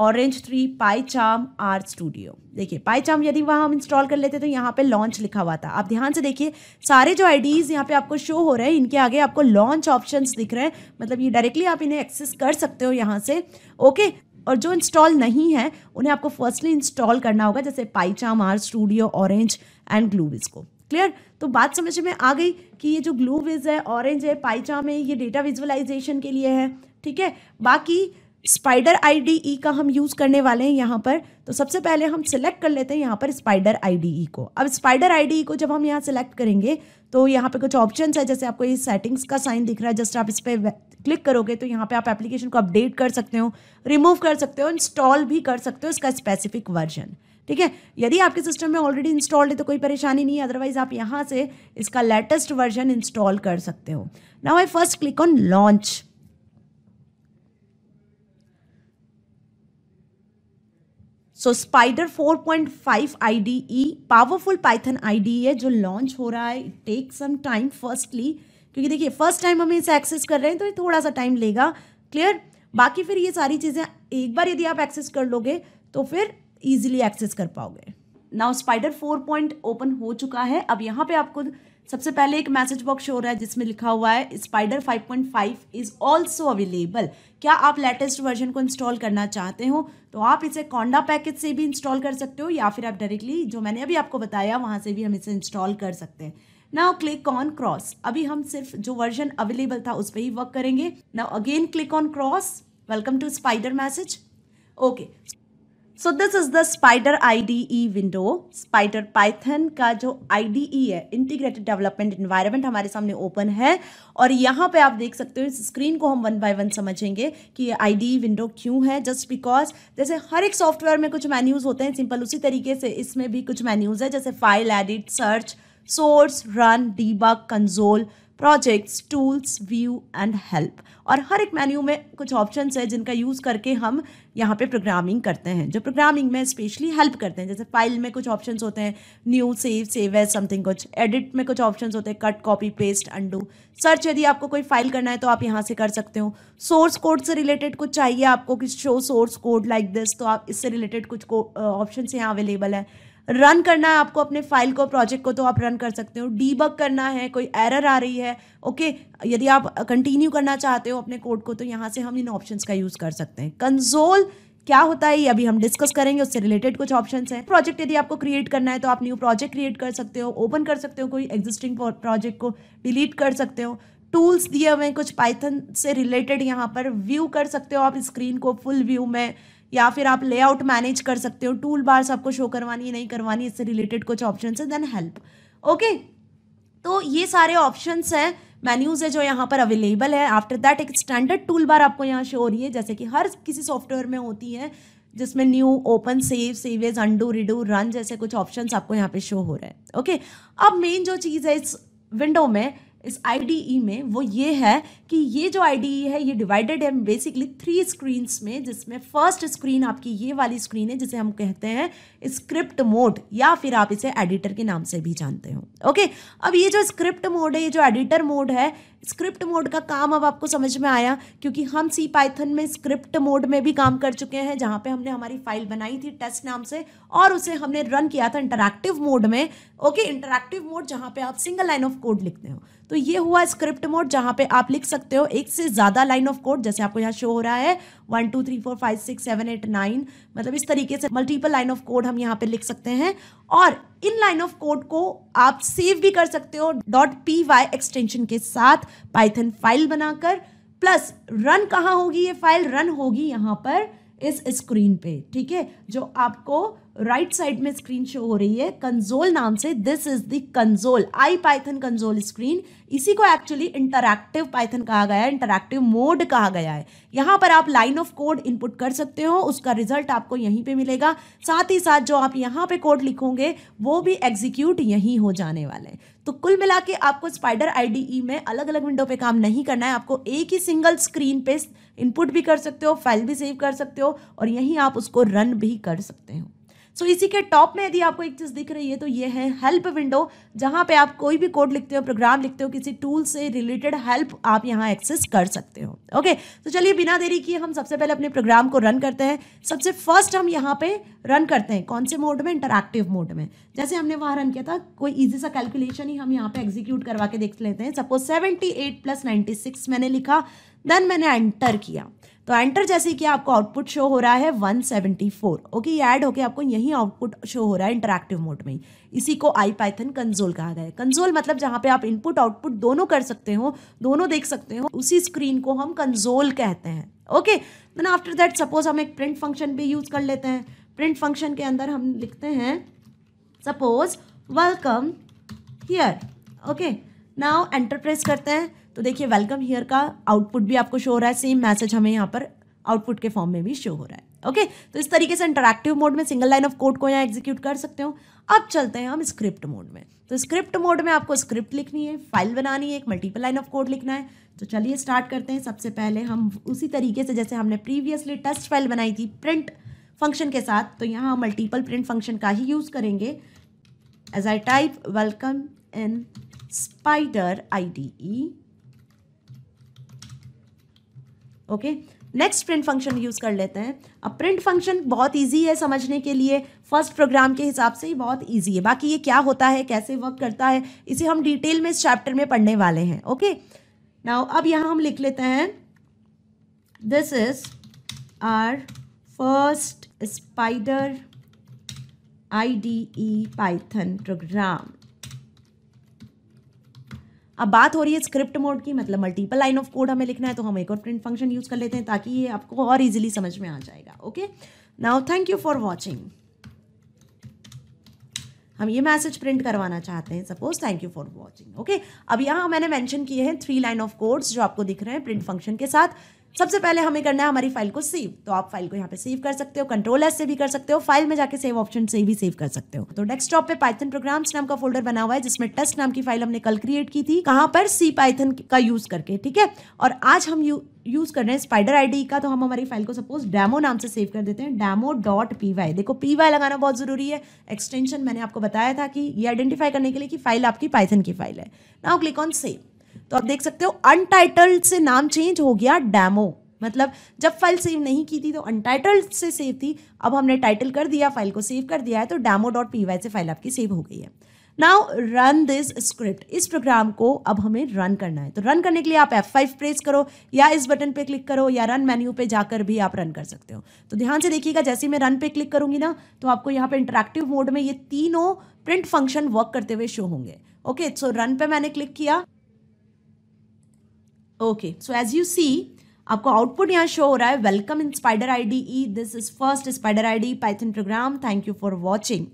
orange three PyCharm R studio देखिए पाई चाम यदि वहाँ हम install कर लेते तो यहाँ पे लॉन्च लिखा हुआ था आप ध्यान से देखिए सारे जो आईडीज़ यहाँ पे आपको शो हो रहे हैं इनके आगे आपको लॉन्च ऑप्शंस दिख रहे हैं मतलब ये डायरेक्टली आप इन्हें एक्सेस कर सकते हो यहाँ से ओके और जो इंस्टॉल नहीं है उन्हें आपको फर्स्टली इंस्टॉल करना होगा जैसे PyCharm R studio orange and Glueviz को क्लियर तो बात समझ में आ गई कि ये जो ग्लू है ऑरेंज है पाइचा है ये डेटा विजुअलाइजेशन के लिए है ठीक है बाकी स्पाइडर आई का हम यूज़ करने वाले हैं यहाँ पर तो सबसे पहले हम सिलेक्ट कर लेते हैं यहाँ पर स्पाइडर आई को अब स्पाइडर आई को जब हम यहाँ सेलेक्ट करेंगे तो यहाँ पे कुछ ऑप्शंस है जैसे आपको ये सेटिंग्स का साइन दिख रहा है जस्ट आप इस पर क्लिक करोगे तो यहाँ पे आप एप्लीकेशन को अपडेट कर सकते हो रिमूव कर सकते हो इंस्टॉल भी कर सकते हो इसका स्पेसिफिक वर्जन ठीक है यदि आपके सिस्टम में ऑलरेडी इंस्टॉल्ड है तो कोई परेशानी नहीं है अदरवाइज आप यहाँ से इसका लेटेस्ट वर्जन इंस्टॉल कर सकते हो now I first click on launch so Spyder 4.5 five powerful Python I है जो लॉन्च हो रहा है it take some time firstly क्योंकि देखिए फर्स्ट टाइम हम इसे एक्सेस कर रहे हैं तो ये थोड़ा सा टाइम लेगा क्लियर बाकी फिर ये सारी चीज़ें एक बार यदि आप एक्सेस कर लोगे तो फिर ईजिली एक्सेस कर पाओगे नाउ स्पाइडर 4 पॉइंट ओपन हो चुका है अब यहाँ पे आपको सबसे पहले एक मैसेज बॉक्स हो रहा है जिसमें लिखा हुआ है स्पाइडर 5.5 इज ऑल्सो अवेलेबल क्या आप लेटेस्ट वर्जन को इंस्टॉल करना चाहते हो तो आप इसे कॉन्डा पैकेज से भी इंस्टॉल कर सकते हो या फिर आप डायरेक्टली जो मैंने अभी आपको बताया वहाँ से भी हम इसे इंस्टॉल कर सकते हैं नाउ क्लिक ऑन क्रॉस अभी हम सिर्फ जो वर्जन अवेलेबल था उस पर ही वर्क करेंगे now again click on cross welcome to Spyder message okay so this is the Spyder I window Spyder Python का जो आई e है इंटीग्रेटेड डेवलपमेंट इन्वायरमेंट हमारे सामने ओपन है और यहाँ पे आप देख सकते हो इस स्क्रीन को हम वन बाय वन समझेंगे कि ये आई विंडो e क्यों है जस्ट बिकॉज जैसे हर एक सॉफ्टवेयर में कुछ मेन्यूज़ होते हैं सिंपल उसी तरीके से इसमें भी कुछ मेन्यूज़ है जैसे file edit search source run debug console projects tools view and help और हर एक मेन्यू में कुछ ऑप्शन है जिनका यूज़ करके हम यहाँ पे प्रोग्रामिंग करते हैं जो प्रोग्रामिंग में स्पेशली हेल्प करते हैं जैसे फाइल में कुछ ऑप्शन होते हैं new save save as something कुछ एडिट में कुछ ऑप्शन होते हैं cut copy paste undo search यदि आपको कोई फाइल करना है तो आप यहाँ से कर सकते हो सोर्स कोड से रिलेटेड कुछ चाहिए आपको कि show source code like this तो आप इससे रिलेटेड कुछ ऑप्शन uh, यहाँ अवेलेबल है रन करना है आपको अपने फाइल को प्रोजेक्ट को तो आप रन कर सकते हो डीबग करना है कोई एरर आ रही है ओके यदि आप कंटिन्यू करना चाहते हो अपने कोड को तो यहाँ से हम इन ऑप्शन का यूज़ कर सकते हैं कंजोल क्या होता है ये अभी हम डिस्कस करेंगे उससे रिलेटेड कुछ ऑप्शंस हैं प्रोजेक्ट यदि आपको क्रिएट करना है तो आप न्यू प्रोजेक्ट क्रिएट कर सकते हो ओपन कर सकते हो कोई एग्जिस्टिंग प्रोजेक्ट को डिलीट कर सकते हो टूल्स दिए हुए हैं कुछ पाइथन से रिलेटेड यहाँ पर व्यू कर सकते हो आप स्क्रीन को फुल व्यू में या फिर आप लेआउट मैनेज कर सकते हो टूल बार्स आपको शो करवानी नहीं करवानी इससे रिलेटेड कुछ ऑप्शन है देन हेल्प ओके तो ये सारे ऑप्शन हैं मेन्यूज़ है जो यहाँ पर अवेलेबल है आफ्टर दैट एक स्टैंडर्ड टूल बार आपको यहाँ शो हो रही है जैसे कि हर किसी सॉफ्टवेयर में होती है जिसमें new open save save as undo redo run जैसे कुछ ऑप्शंस आपको यहाँ पे शो हो रहा है ओके अब मेन जो चीज़ है इस विंडो में इस आईडीई e में वो ये है कि ये जो आई e है ये डिवाइडेड है बेसिकली थ्री स्क्रीन्स में जिसमें फर्स्ट स्क्रीन आपकी ये वाली स्क्रीन है जिसे हम कहते हैं स्क्रिप्ट मोड या फिर आप इसे एडिटर के नाम से भी जानते हो ओके अब ये जो स्क्रिप्ट मोड है ये जो एडिटर मोड है स्क्रिप्ट मोड का काम अब आपको समझ में आया क्योंकि हम सी पाइथन में स्क्रिप्ट मोड में भी काम कर चुके हैं जहाँ पे हमने हमारी फाइल बनाई थी टेस्ट नाम से और उसे हमने रन किया था इंटरैक्टिव मोड में ओके इंटरैक्टिव मोड जहाँ पे आप सिंगल लाइन ऑफ कोड लिखते हो तो ये हुआ स्क्रिप्ट मोड जहां पे आप लिख सकते हो एक से ज़्यादा लाइन ऑफ कोड जैसे आपको यहाँ शो हो रहा है one two three four five six seven eight nine मतलब इस तरीके से मल्टीपल लाइन ऑफ कोड हम यहाँ पे लिख सकते हैं और इन लाइन ऑफ कोड को आप सेव भी कर सकते हो डॉट पी वाई एक्सटेंशन के साथ पाइथन फाइल बनाकर प्लस रन कहाँ होगी ये फाइल रन होगी यहाँ पर इस स्क्रीन पे ठीक है जो आपको राइट right साइड में स्क्रीन शो हो रही है कंजोल नाम से this is the console IPython console screen इसी को एक्चुअली इंटरैक्टिव पाइथन कहा गया है इंटरैक्टिव मोड कहा गया है यहां पर आप लाइन ऑफ कोड इनपुट कर सकते हो उसका रिजल्ट आपको यहीं पे मिलेगा साथ ही साथ जो आप यहाँ पे कोड लिखोगे वो भी एग्जीक्यूट यहीं हो जाने वाले हैं तो कुल मिला के आपको स्पाइडर आई में अलग अलग विंडो पे काम नहीं करना है आपको एक ही सिंगल स्क्रीन पे इनपुट भी कर सकते हो फाइल भी सेव कर सकते हो और यहीं आप उसको रन भी कर सकते हो सो so, इसी के टॉप में यदि आपको एक चीज़ दिख रही है तो ये है हेल्प विंडो जहाँ पे आप कोई भी कोड लिखते हो प्रोग्राम लिखते हो किसी टूल से रिलेटेड हेल्प आप यहाँ एक्सेस कर सकते हो ओके तो चलिए बिना देरी किए हम सबसे पहले अपने प्रोग्राम को रन करते हैं सबसे फर्स्ट हम यहाँ पे रन करते हैं कौन से मोड में इंटरक्टिव मोड में जैसे हमने वहाँ रन किया था कोई ईजी सा कैलकुलेशन ही हम यहाँ पे एग्जीक्यूट करवा के देख लेते हैं suppose seventy eight plus six मैंने लिखा देन मैंने एंटर किया तो एंटर जैसे कि आपको आउटपुट शो हो रहा है 174 ओके ये ऐड होके आपको यही आउटपुट शो हो रहा है इंटरेक्टिव मोड में इसी को आई पाइथन कंजोल कहा गया है कंजोल मतलब जहाँ पे आप इनपुट आउटपुट दोनों कर सकते हो दोनों देख सकते हो उसी स्क्रीन को हम कंजोल कहते हैं okay then after that suppose हम एक प्रिंट फंक्शन भी यूज़ कर लेते हैं प्रिंट फंक्शन के अंदर हम लिखते हैं suppose welcome here okay now enter press करते हैं तो देखिए वेलकम हियर का आउटपुट भी आपको शो हो रहा है सेम मैसेज हमें यहाँ पर आउटपुट के फॉर्म में भी शो हो रहा है ओके okay, तो इस तरीके से इंटरक्टिव मोड में सिंगल लाइन ऑफ कोड को यहाँ एग्जीक्यूट कर सकते हो अब चलते हैं हम स्क्रिप्ट मोड में तो स्क्रिप्ट मोड में आपको स्क्रिप्ट लिखनी है फाइल बनानी है एक मल्टीपल लाइन ऑफ कोड लिखना है तो चलिए स्टार्ट करते हैं सबसे पहले हम उसी तरीके से जैसे हमने प्रीवियसली टेस्ट फाइल बनाई थी प्रिंट फंक्शन के साथ तो यहाँ मल्टीपल प्रिंट फंक्शन का ही यूज़ करेंगे as I type welcome in Spyder I D E okay next print function use कर लेते हैं अब प्रिंट फंक्शन बहुत इजी है समझने के लिए फर्स्ट प्रोग्राम के हिसाब से ही बहुत इजी है बाकी ये क्या होता है कैसे वर्क करता है इसे हम डिटेल में इस चैप्टर में पढ़ने वाले हैं ओके नाउ अब यहाँ हम लिख लेते हैं this is our first Spyder I D E Python program अब बात हो रही है स्क्रिप्ट मोड की मतलब मल्टीपल लाइन ऑफ कोड हमें लिखना है तो हम एक और प्रिंट फंक्शन यूज़ कर लेते हैं ताकि ये आपको और इजीली समझ में आ जाएगा okay now thank you for watching हम ये मैसेज प्रिंट करवाना चाहते हैं suppose thank you for watching okay अब यहां मैंने मैंशन किए हैं थ्री लाइन ऑफ कोड्स जो आपको दिख रहे हैं प्रिंट फंक्शन के साथ सबसे पहले हमें करना है हमारी फाइल को सेव तो आप फाइल को यहाँ पे सेव कर सकते हो कंट्रोल एस से भी कर सकते हो फाइल में जाके सेव ऑप्शन से भी सेव कर सकते हो तो डेस्कटॉप पे पाइथन प्रोग्राम्स नाम का फोल्डर बना हुआ है जिसमें टेस्ट नाम की फाइल हमने कल क्रिएट की थी कहाँ पर सी पाइथन का यूज करके ठीक है और आज हम यू यूज कर रहे हैं स्पाइडर आईडी का तो हम हमारी फाइल को सपोज डैमो नाम से सेव कर देते हैं डैमो डॉट पी वाई देखो पी वाई लगाना बहुत जरूरी है एक्सटेंशन मैंने आपको बताया था कि ये आइडेंटिफाई करने के लिए कि फाइल आपकी पाइथन की फाइल है नाउ क्लिक ऑन सेव तो आप देख सकते हो अनटाइटल्ड से नाम चेंज हो गया डैमो मतलब जब फाइल सेव नहीं की थी तो अनटाइटल्ड से सेव थी अब हमने टाइटल कर दिया फाइल को सेव कर दिया है तो डैमो डॉट पी वाई से फाइल आपकी सेव हो गई है नाउ रन दिस स्क्रिप्ट इस प्रोग्राम को अब हमें रन करना है तो रन करने के लिए आप F5 प्रेस करो या इस बटन पे क्लिक करो या रन मेन्यू पे जाकर भी आप रन कर सकते हो तो ध्यान से देखिएगा जैसे मैं रन पे क्लिक करूंगी ना तो आपको यहाँ पे इंटरेक्टिव मोड में ये तीनों प्रिंट फंक्शन वर्क करते हुए शो होंगे ओके सो रन पे मैंने क्लिक किया okay so as you see आपको आउटपुट यहाँ शो हो रहा है welcome in Spyder I E this is first Spyder I D Python program thank you for watching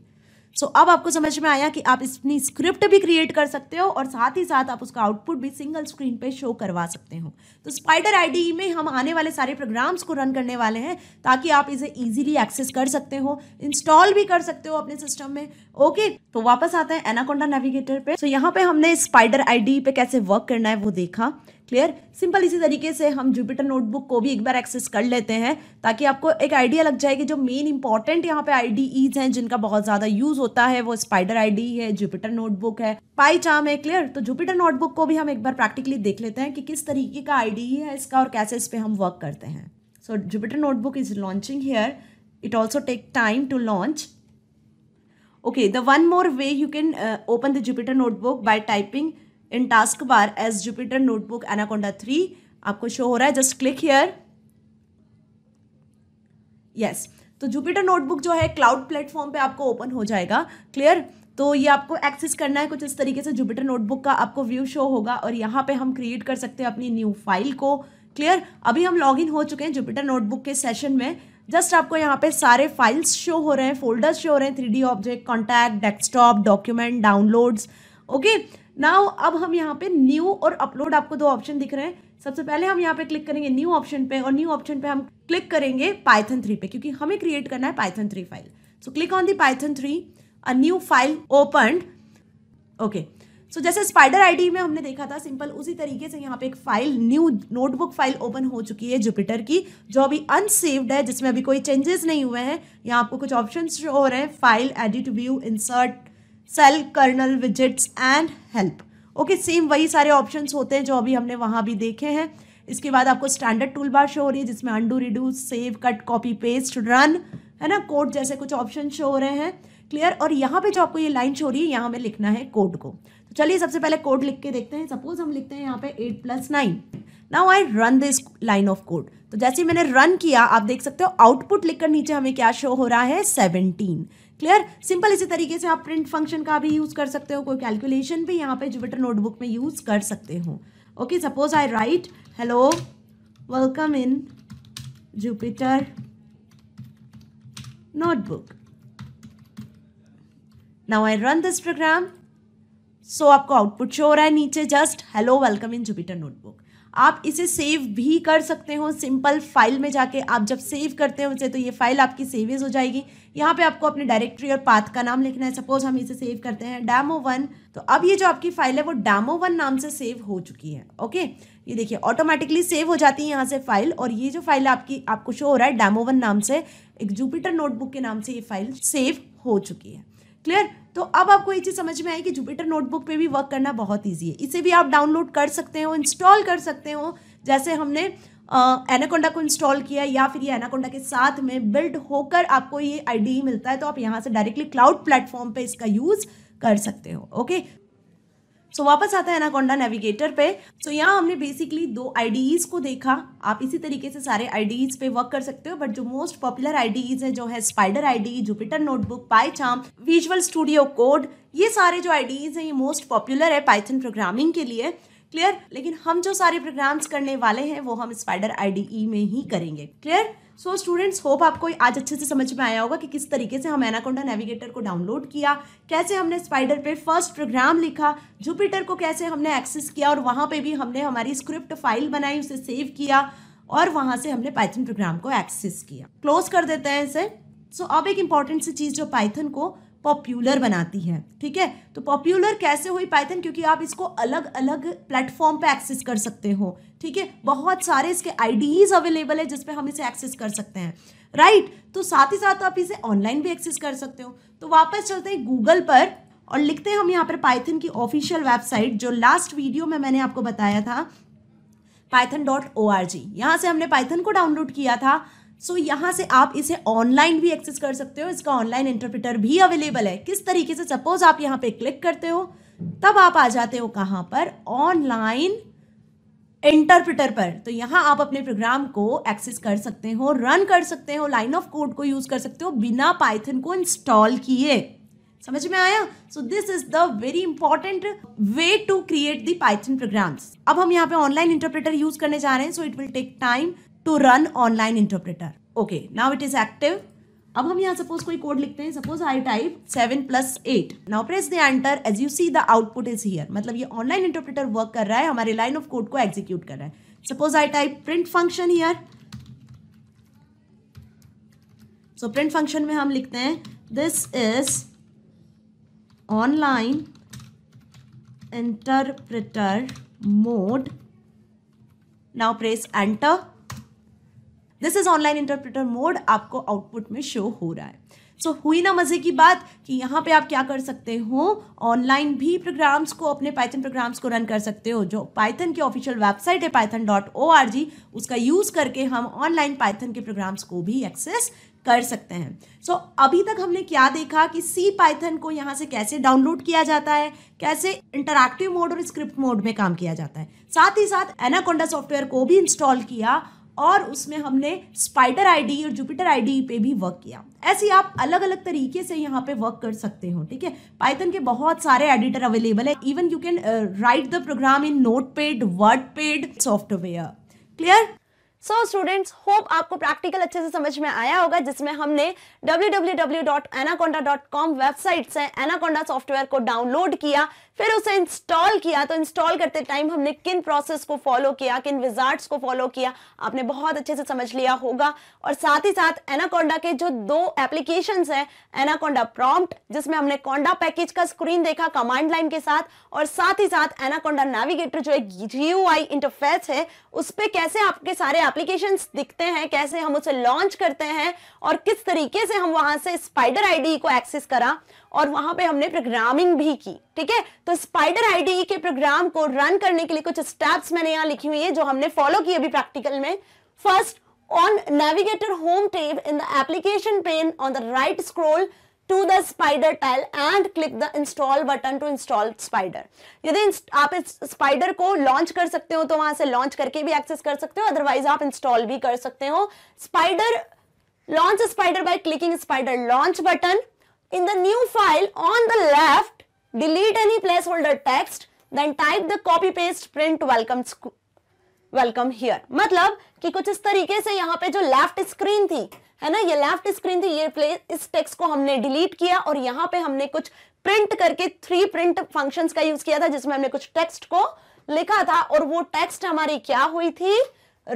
so अब आपको समझ में आया कि आप अपनी स्क्रिप्ट भी क्रिएट कर सकते हो और साथ ही साथ आप उसका आउटपुट भी सिंगल स्क्रीन पे शो करवा सकते हो तो स्पाइडर आईडीई e में हम आने वाले सारे प्रोग्राम्स को रन करने वाले हैं ताकि आप इसे इजीली एक्सेस कर सकते हो इंस्टॉल भी कर सकते हो अपने सिस्टम में ओके तो वापस आते हैं एनाकोंडा नेविगेटर पे सो so, यहाँ पे हमने स्पाइडर आई e पे कैसे वर्क करना है वो देखा क्लियर सिंपल इसी तरीके से हम जुपिटर नोटबुक को भी एक बार एक्सेस कर लेते हैं ताकि आपको एक आइडिया लग जाए कि जो मेन इंपॉर्टेंट यहाँ पे ईज हैं जिनका बहुत ज़्यादा यूज़ होता है वो स्पाइडर आईडी है जुपिटर नोटबुक है पाई चाम है क्लियर तो जुपिटर नोटबुक को भी हम एक बार प्रैक्टिकली देख लेते हैं कि किस तरीके का आईडीई है इसका और कैसे इस पर हम वर्क करते हैं so Jupyter notebook is launching here it also take time to launch okay the one more way you can open the Jupyter notebook by typing in task bar as Jupyter notebook Anaconda three आपको show हो रहा है just click here yes तो Jupyter notebook जो है cloud platform पे आपको open हो जाएगा क्लियर तो ये आपको एक्सेस करना है कुछ इस तरीके से जुपिटर नोटबुक का आपको व्यू शो होगा और यहाँ पे हम क्रिएट कर सकते हैं अपनी न्यू फाइल को क्लियर अभी हम लॉगिन हो चुके हैं जुपिटर नोटबुक के सेशन में जस्ट आपको यहाँ पे सारे फाइल्स शो हो रहे हैं फोल्डर्स शो हो रहे हैं three object contact desktop document downloads okay now अब हम यहाँ पे न्यू और अपलोड आपको दो ऑप्शन दिख रहे हैं सबसे पहले हम यहाँ पे क्लिक करेंगे न्यू ऑप्शन पे और न्यू ऑप्शन पे हम क्लिक करेंगे पाइथन थ्री पे क्योंकि हमें क्रिएट करना है Python three file so click on the Python three a new file open okay so जैसे स्पाइडर आईडी में हमने देखा था सिंपल उसी तरीके से यहाँ पे एक file new notebook file open हो चुकी है जुपिटर की जो अभी अनसेव्ड है जिसमें अभी कोई चेंजेस नहीं हुए हैं यहाँ आपको कुछ ऑप्शन शो हो रहे हैं file edit view insert cell kernel widgets and help okay same वही सारे ऑप्शन होते हैं जो अभी हमने वहाँ भी देखे हैं इसके बाद आपको स्टैंडर्ड टूल बार शो हो रही है जिसमें undo redo save cut copy paste run है ना कोड जैसे कुछ ऑप्शन शो हो रहे हैं क्लियर और यहाँ पे जो आपको ये लाइन शो हो रही है यहाँ में लिखना है कोड को तो चलिए सबसे पहले कोड लिख के देखते हैं सपोज हम लिखते हैं यहाँ पे eight plus nine now I run this line of code तो जैसे मैंने रन किया आप देख सकते हो आउटपुट लिखकर नीचे हमें क्या शो हो रहा है सेवनटीन क्लियर सिंपल इसी तरीके से आप प्रिंट फंक्शन का भी यूज़ कर सकते हो कोई कैलकुलेशन भी यहाँ पे जुपिटर नोटबुक में यूज़ कर सकते हो okay suppose I write hello welcome in Jupyter notebook now I run this program so आपको आउटपुट शो हो रहा है नीचे just hello welcome in Jupyter notebook आप इसे सेव भी कर सकते हो सिंपल फाइल में जाके आप जब सेव करते हो उसे तो ये फाइल आपकी सेवेज हो जाएगी यहाँ पे आपको अपने डायरेक्टरी और पाथ का नाम लिखना है सपोज हम इसे सेव करते हैं डैमो वन तो अब ये जो आपकी फाइल है वो डैमो वन नाम से सेव हो चुकी है ओके ये देखिए ऑटोमेटिकली सेव हो जाती है यहाँ से फाइल और ये जो फाइल आपकी आपको शो हो रहा है डैमो वन नाम से एक जुपिटर नोटबुक के नाम से ये फाइल सेव हो चुकी है क्लियर तो अब आपको ये चीज़ समझ में आई कि जुपिटर नोटबुक पे भी वर्क करना बहुत ईजी है इसे भी आप डाउनलोड कर सकते हो इंस्टॉल कर सकते हो जैसे हमने एनाकोंडा को इंस्टॉल किया या फिर ये एनाकोंडा के साथ में बिल्ड होकर आपको ये आईडी मिलता है तो आप यहाँ से डायरेक्टली क्लाउड प्लेटफॉर्म पे इसका यूज़ कर सकते हो ओके सो so, वापस आता है एनाकोंडा नेविगेटर पे सो so, यहाँ हमने बेसिकली दो आईडीज को देखा आप इसी तरीके से सारे आईडीज पे वर्क कर सकते हो बट जो मोस्ट पॉपुलर आईडीज है जो है Spyder ID Jupyter notebook PyCharm Visual Studio code ये सारे जो आईडीज हैं ये मोस्ट पॉपुलर है पाइथन प्रोग्रामिंग के लिए क्लियर लेकिन हम जो सारे प्रोग्राम्स करने वाले हैं वो हम स्पाइडर आईडीई में ही करेंगे क्लियर सो स्टूडेंट्स होप आपको आज अच्छे से समझ में आया होगा कि किस तरीके से हम एनाकोंडा नेविगेटर को डाउनलोड किया कैसे हमने स्पाइडर पे फर्स्ट प्रोग्राम लिखा जुपिटर को कैसे हमने एक्सेस किया और वहाँ पे भी हमने हमारी स्क्रिप्ट फाइल बनाई उसे सेव किया और वहाँ से हमने पाइथन प्रोग्राम को एक्सेस किया क्लोज कर देते हैं इसे सो so, अब एक इम्पॉर्टेंट सी चीज़ जो पाइथन को पॉप्यूलर बनाती है ठीक है तो पॉप्यूलर कैसे हुई पाइथन क्योंकि आप इसको अलग अलग प्लेटफॉर्म पे एक्सेस कर सकते हो ठीक है बहुत सारे इसके आईडीज अवेलेबल है जिसपे हम इसे एक्सेस कर सकते हैं राइट right? तो साथ ही साथ आप इसे ऑनलाइन भी एक्सेस कर सकते हो तो वापस चलते हैं गूगल पर और लिखते हैं हम यहाँ पर पाइथन की ऑफिशियल वेबसाइट जो लास्ट वीडियो में मैंने आपको बताया था Python dot O R G यहाँ से हमने पाइथन को डाउनलोड किया था सो so, यहाँ से आप इसे ऑनलाइन भी एक्सेस कर सकते हो इसका ऑनलाइन इंटरप्रिटर भी अवेलेबल है किस तरीके से सपोज आप यहाँ पे क्लिक करते हो तब आप आ जाते हो कहाँ पर ऑनलाइन इंटरप्रिटर पर तो यहाँ आप अपने प्रोग्राम को एक्सेस कर सकते हो रन कर सकते हो लाइन ऑफ कोड को यूज़ कर सकते हो बिना पाइथन को इंस्टॉल किए समझ में आया so this is the very important way to create the Python programs अब हम यहाँ पे ऑनलाइन इंटरप्रेटर यूज करने जा रहे हैं so it will take time to run online interpreter okay now it is active अब हम यहाँ सपोज कोई कोड लिखते हैं suppose I type seven plus eight now press the enter as you see the output is here मतलब ये online interpreter work कर रहा है हमारे लाइन ऑफ कोड को एग्जीक्यूट कर रहा है suppose I type print function here so print function में हम लिखते हैं this is online interpreter mode now press enter this is online interpreter mode आपको आउटपुट में शो हो रहा है सो so, हुई ना मज़े की बात कि यहाँ पे आप क्या कर सकते हो ऑनलाइन भी प्रोग्राम्स को अपने पाइथन प्रोग्राम्स को रन कर सकते हो जो पाइथन की ऑफिशियल वेबसाइट है Python dot O R G उसका यूज़ करके हम ऑनलाइन पाइथन के प्रोग्राम्स को भी एक्सेस कर सकते हैं सो so, अभी तक हमने क्या देखा कि सी पाइथन को यहाँ से कैसे डाउनलोड किया जाता है कैसे इंटरक्टिव मोड और स्क्रिप्ट मोड में काम किया जाता है साथ ही साथ एनाकोंडा सॉफ्टवेयर को भी इंस्टॉल किया और उसमें हमने स्पाइडर आईडी और जुपिटर आईडी पे भी वर्क किया ऐसे आप अलग अलग तरीके से यहाँ पे वर्क कर सकते हो ठीक है पाइथन के बहुत सारे एडिटर अवेलेबल है even you can write the program in Notepad WordPad software clear so students hope आपको प्रैक्टिकल अच्छे से समझ में आया होगा जिसमें हमने www.anaconda.com वेबसाइट से एनाकोंडा सॉफ्टवेयर को डाउनलोड किया फिर उसे इंस्टॉल किया तो इंस्टॉल करते टाइम हमने किन प्रोसेस को फॉलो किया किन विजार्ड्स को फॉलो किया आपने बहुत अच्छे से समझ लिया होगा और साथ ही साथ एनाकोंडा के जो दो एप्लीकेशन है एनाकोंडा प्रॉम्प्ट जिसमें हमने कोंडा पैकेज का स्क्रीन देखा कमांड लाइन के साथ और साथ ही साथ एनाकोंडा नेविगेटर जो एक जी इंटरफेस है उस पर कैसे आपके सारे एप्लीकेशन दिखते हैं कैसे हम उसे लॉन्च करते हैं और किस तरीके से हम वहां से स्पाइडर आईडी को एक्सेस करा और वहां पे हमने प्रोग्रामिंग भी की ठीक है तो स्पाइडर आईडी e के प्रोग्राम को रन करने के लिए कुछ स्टेप्स मैंने यहाँ लिखी हुई है जो हमने फॉलो की अभी प्रैक्टिकल में first on Navigator home tab in the application pane on the right scroll to the Spyder tile and click the install button to install Spyder यदि आप इस स्पाइडर को लॉन्च कर सकते हो तो वहां से लॉन्च करके भी एक्सेस कर सकते हो अदरवाइज आप इंस्टॉल भी कर सकते हो Spyder launch Spyder by clicking Spyder launch button In the new file on the left, delete any placeholder text, then type the copy paste print welcome welcome here मतलब कि कुछ इस तरीके से यहाँ पे जो लेफ्ट स्क्रीन थी है ना ये लेफ्ट स्क्रीन थी ये प्लेस इस टेक्स्ट को हमने डिलीट किया और यहाँ पे हमने कुछ प्रिंट करके थ्री प्रिंट फंक्शंस का यूज किया था जिसमें हमने कुछ टेक्स्ट को लिखा था और वो टेक्स्ट हमारी क्या हुई थी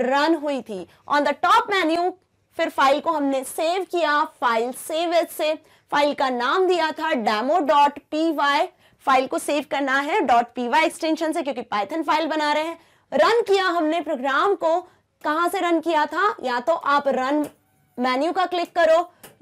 रन हुई थी ऑन द टॉप मेन्यू फिर फाइल को हमने सेव किया फाइल सेव एज से फाइल का नाम दिया था demo dot P Y file को सेव करना है डॉट पी वाई एक्सटेंशन से क्योंकि पाइथन फाइल बना रहे हैं रन किया हमने प्रोग्राम को कहां से रन किया था या तो आप रन मेन्यू का क्लिक करो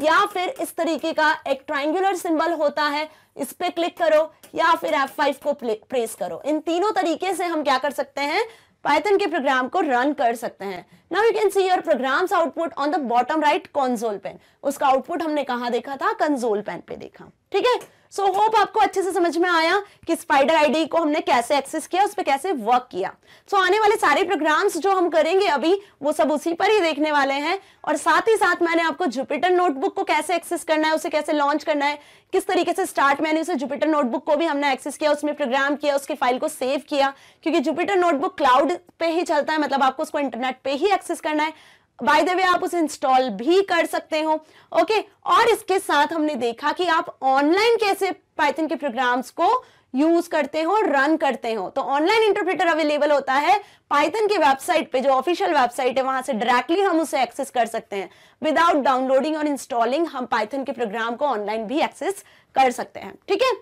या फिर इस तरीके का एक ट्राइंगुलर सिंबल होता है इस पे क्लिक करो या फिर F5 को प्रेस करो इन तीनों तरीके से हम क्या कर सकते हैं पाइथन के प्रोग्राम को रन कर सकते हैं now you can see your program's output on the bottom right console pane उसका आउटपुट हमने कहा देखा था कंसोल पेन पे देखा ठीक है सो so, होप आपको अच्छे से समझ में आया कि स्पाइडर आईडी को हमने कैसे एक्सेस किया उस पर कैसे वर्क किया सो so, आने वाले सारे प्रोग्राम्स जो हम करेंगे अभी वो सब उसी पर ही देखने वाले हैं और साथ ही साथ मैंने आपको जुपिटर नोटबुक को कैसे एक्सेस करना है उसे कैसे लॉन्च करना है किस तरीके से स्टार्ट मैंने उसे जुपिटर नोटबुक को भी हमने एक्सेस किया उसमें प्रोग्राम किया उसकी फाइल को सेव किया क्योंकि जुपिटर नोटबुक क्लाउड पे ही चलता है मतलब आपको उसको इंटरनेट पे ही एक्सेस करना है बाय द वे आप उसे इंस्टॉल भी कर सकते हो ओके और इसके साथ हमने देखा कि आप ऑनलाइन कैसे पाइथन के प्रोग्राम्स को यूज करते हो रन करते हो तो ऑनलाइन इंटरप्रेटर अवेलेबल होता है पाइथन की वेबसाइट पे जो ऑफिशियल वेबसाइट है वहां से डायरेक्टली हम उसे एक्सेस कर सकते हैं विदाउट डाउनलोडिंग और इंस्टॉलिंग हम पाइथन के प्रोग्राम को ऑनलाइन भी एक्सेस कर सकते हैं ठीक है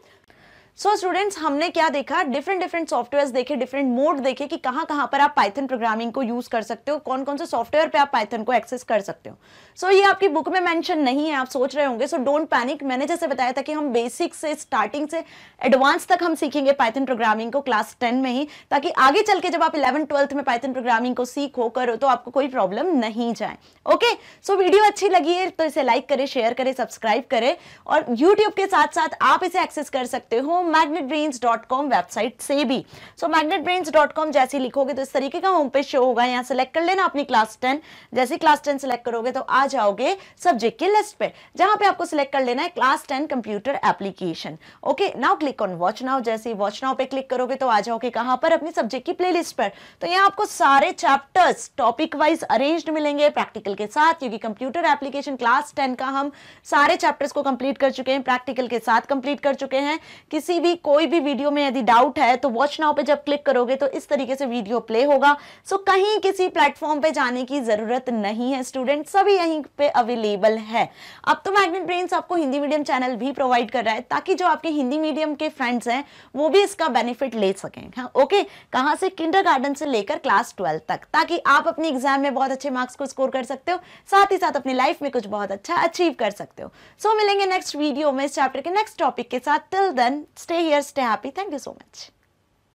सो so, स्टूडेंट्स हमने क्या देखा डिफरेंट डिफरेंट सॉफ्टवेयर देखे डिफरेंट मोड देखे कि कहाँ कहाँ पर आप पाइथन प्रोग्रामिंग को यूज कर सकते हो कौन कौन से सॉफ्टवेयर पे आप पाइथन को एक्सेस कर सकते हो सो so, ये आपकी बुक में मेंशन नहीं है आप सोच रहे होंगे सो डोंट पैनिक मैंने जैसे बताया था कि हम बेसिक से स्टार्टिंग से एडवांस तक हम सीखेंगे पाइथन प्रोग्रामिंग को क्लास टेन में ही ताकि आगे चल के जब आप इलेवन ट्वेल्थ में पाइथन प्रोग्रामिंग को सीखो करो तो आपको कोई प्रॉब्लम नहीं जाए ओके सो वीडियो अच्छी लगी है तो इसे लाइक करे शेयर करे सब्सक्राइब करें और यूट्यूब के साथ साथ आप इसे एक्सेस कर सकते हो magnetbrains.com वेबसाइट से भी सो so, magnetbrains.com जैसे लिखोगे तो इस तरीके का होम पेज शो होगा यहाँ सेलेक्ट कर लेना अपनी क्लास टेन जैसे क्लास टेन सेलेक्ट करोगे तो आ जाओगे सब्जेक्ट की लिस्ट पे जहां पे आपको सिलेक्ट कर लेना है class ten computer application okay now click on watch now जैसे वॉच नाउ पे क्लिक करोगे तो आ जाओगे कहाँ पर अपनी सब्जेक्ट की प्ले पर तो यहाँ आपको सारे चैप्टर्स टॉपिक वाइज अरेंज्ड मिलेंगे प्रैक्टिकल के साथ क्योंकि कंप्यूटर एप्लीकेशन क्लास टेन का हम सारे चैप्टर्स को कंप्लीट कर चुके हैं प्रैक्टिकल के साथ कंप्लीट कर चुके हैं किसी कहीं भी कोई भी वीडियो में यदि डाउट है तो वॉच नाउ पे जब क्लिक करोगे तो इस तरीके से वीडियो प्ले होगा सो so, कहीं किसी प्लेटफॉर्म पे जाने की ज़रूरत नहीं है स्टूडेंट सभी यहीं पे अवेलेबल है अब तो मैग्नेट ब्रेन्स आपको हिंदी मीडियम चैनल भी प्रोवाइड कर रहा है ताकि जो आपके हिंदी मीडियम के फ्रेंड्स हैं वो भी इसका बेनिफिट ले सकें हाँ ओके कहाँ से किंडर गार्डन से लेकर क्लास ट्वेल्व तक ताकि आप अपने एग्जाम में बहुत अच्छे मार्क्स को स्कोर कर सकते हो साथ ही साथ अपनी लाइफ में कुछ बहुत अच्छा अचीव कर सकते हो सो so, मिलेंगे नेक्स्ट वीडियो में इस चैप्टर के नेक्स्ट टॉपिक के साथ till then stay here, stay happy. Thank you so much.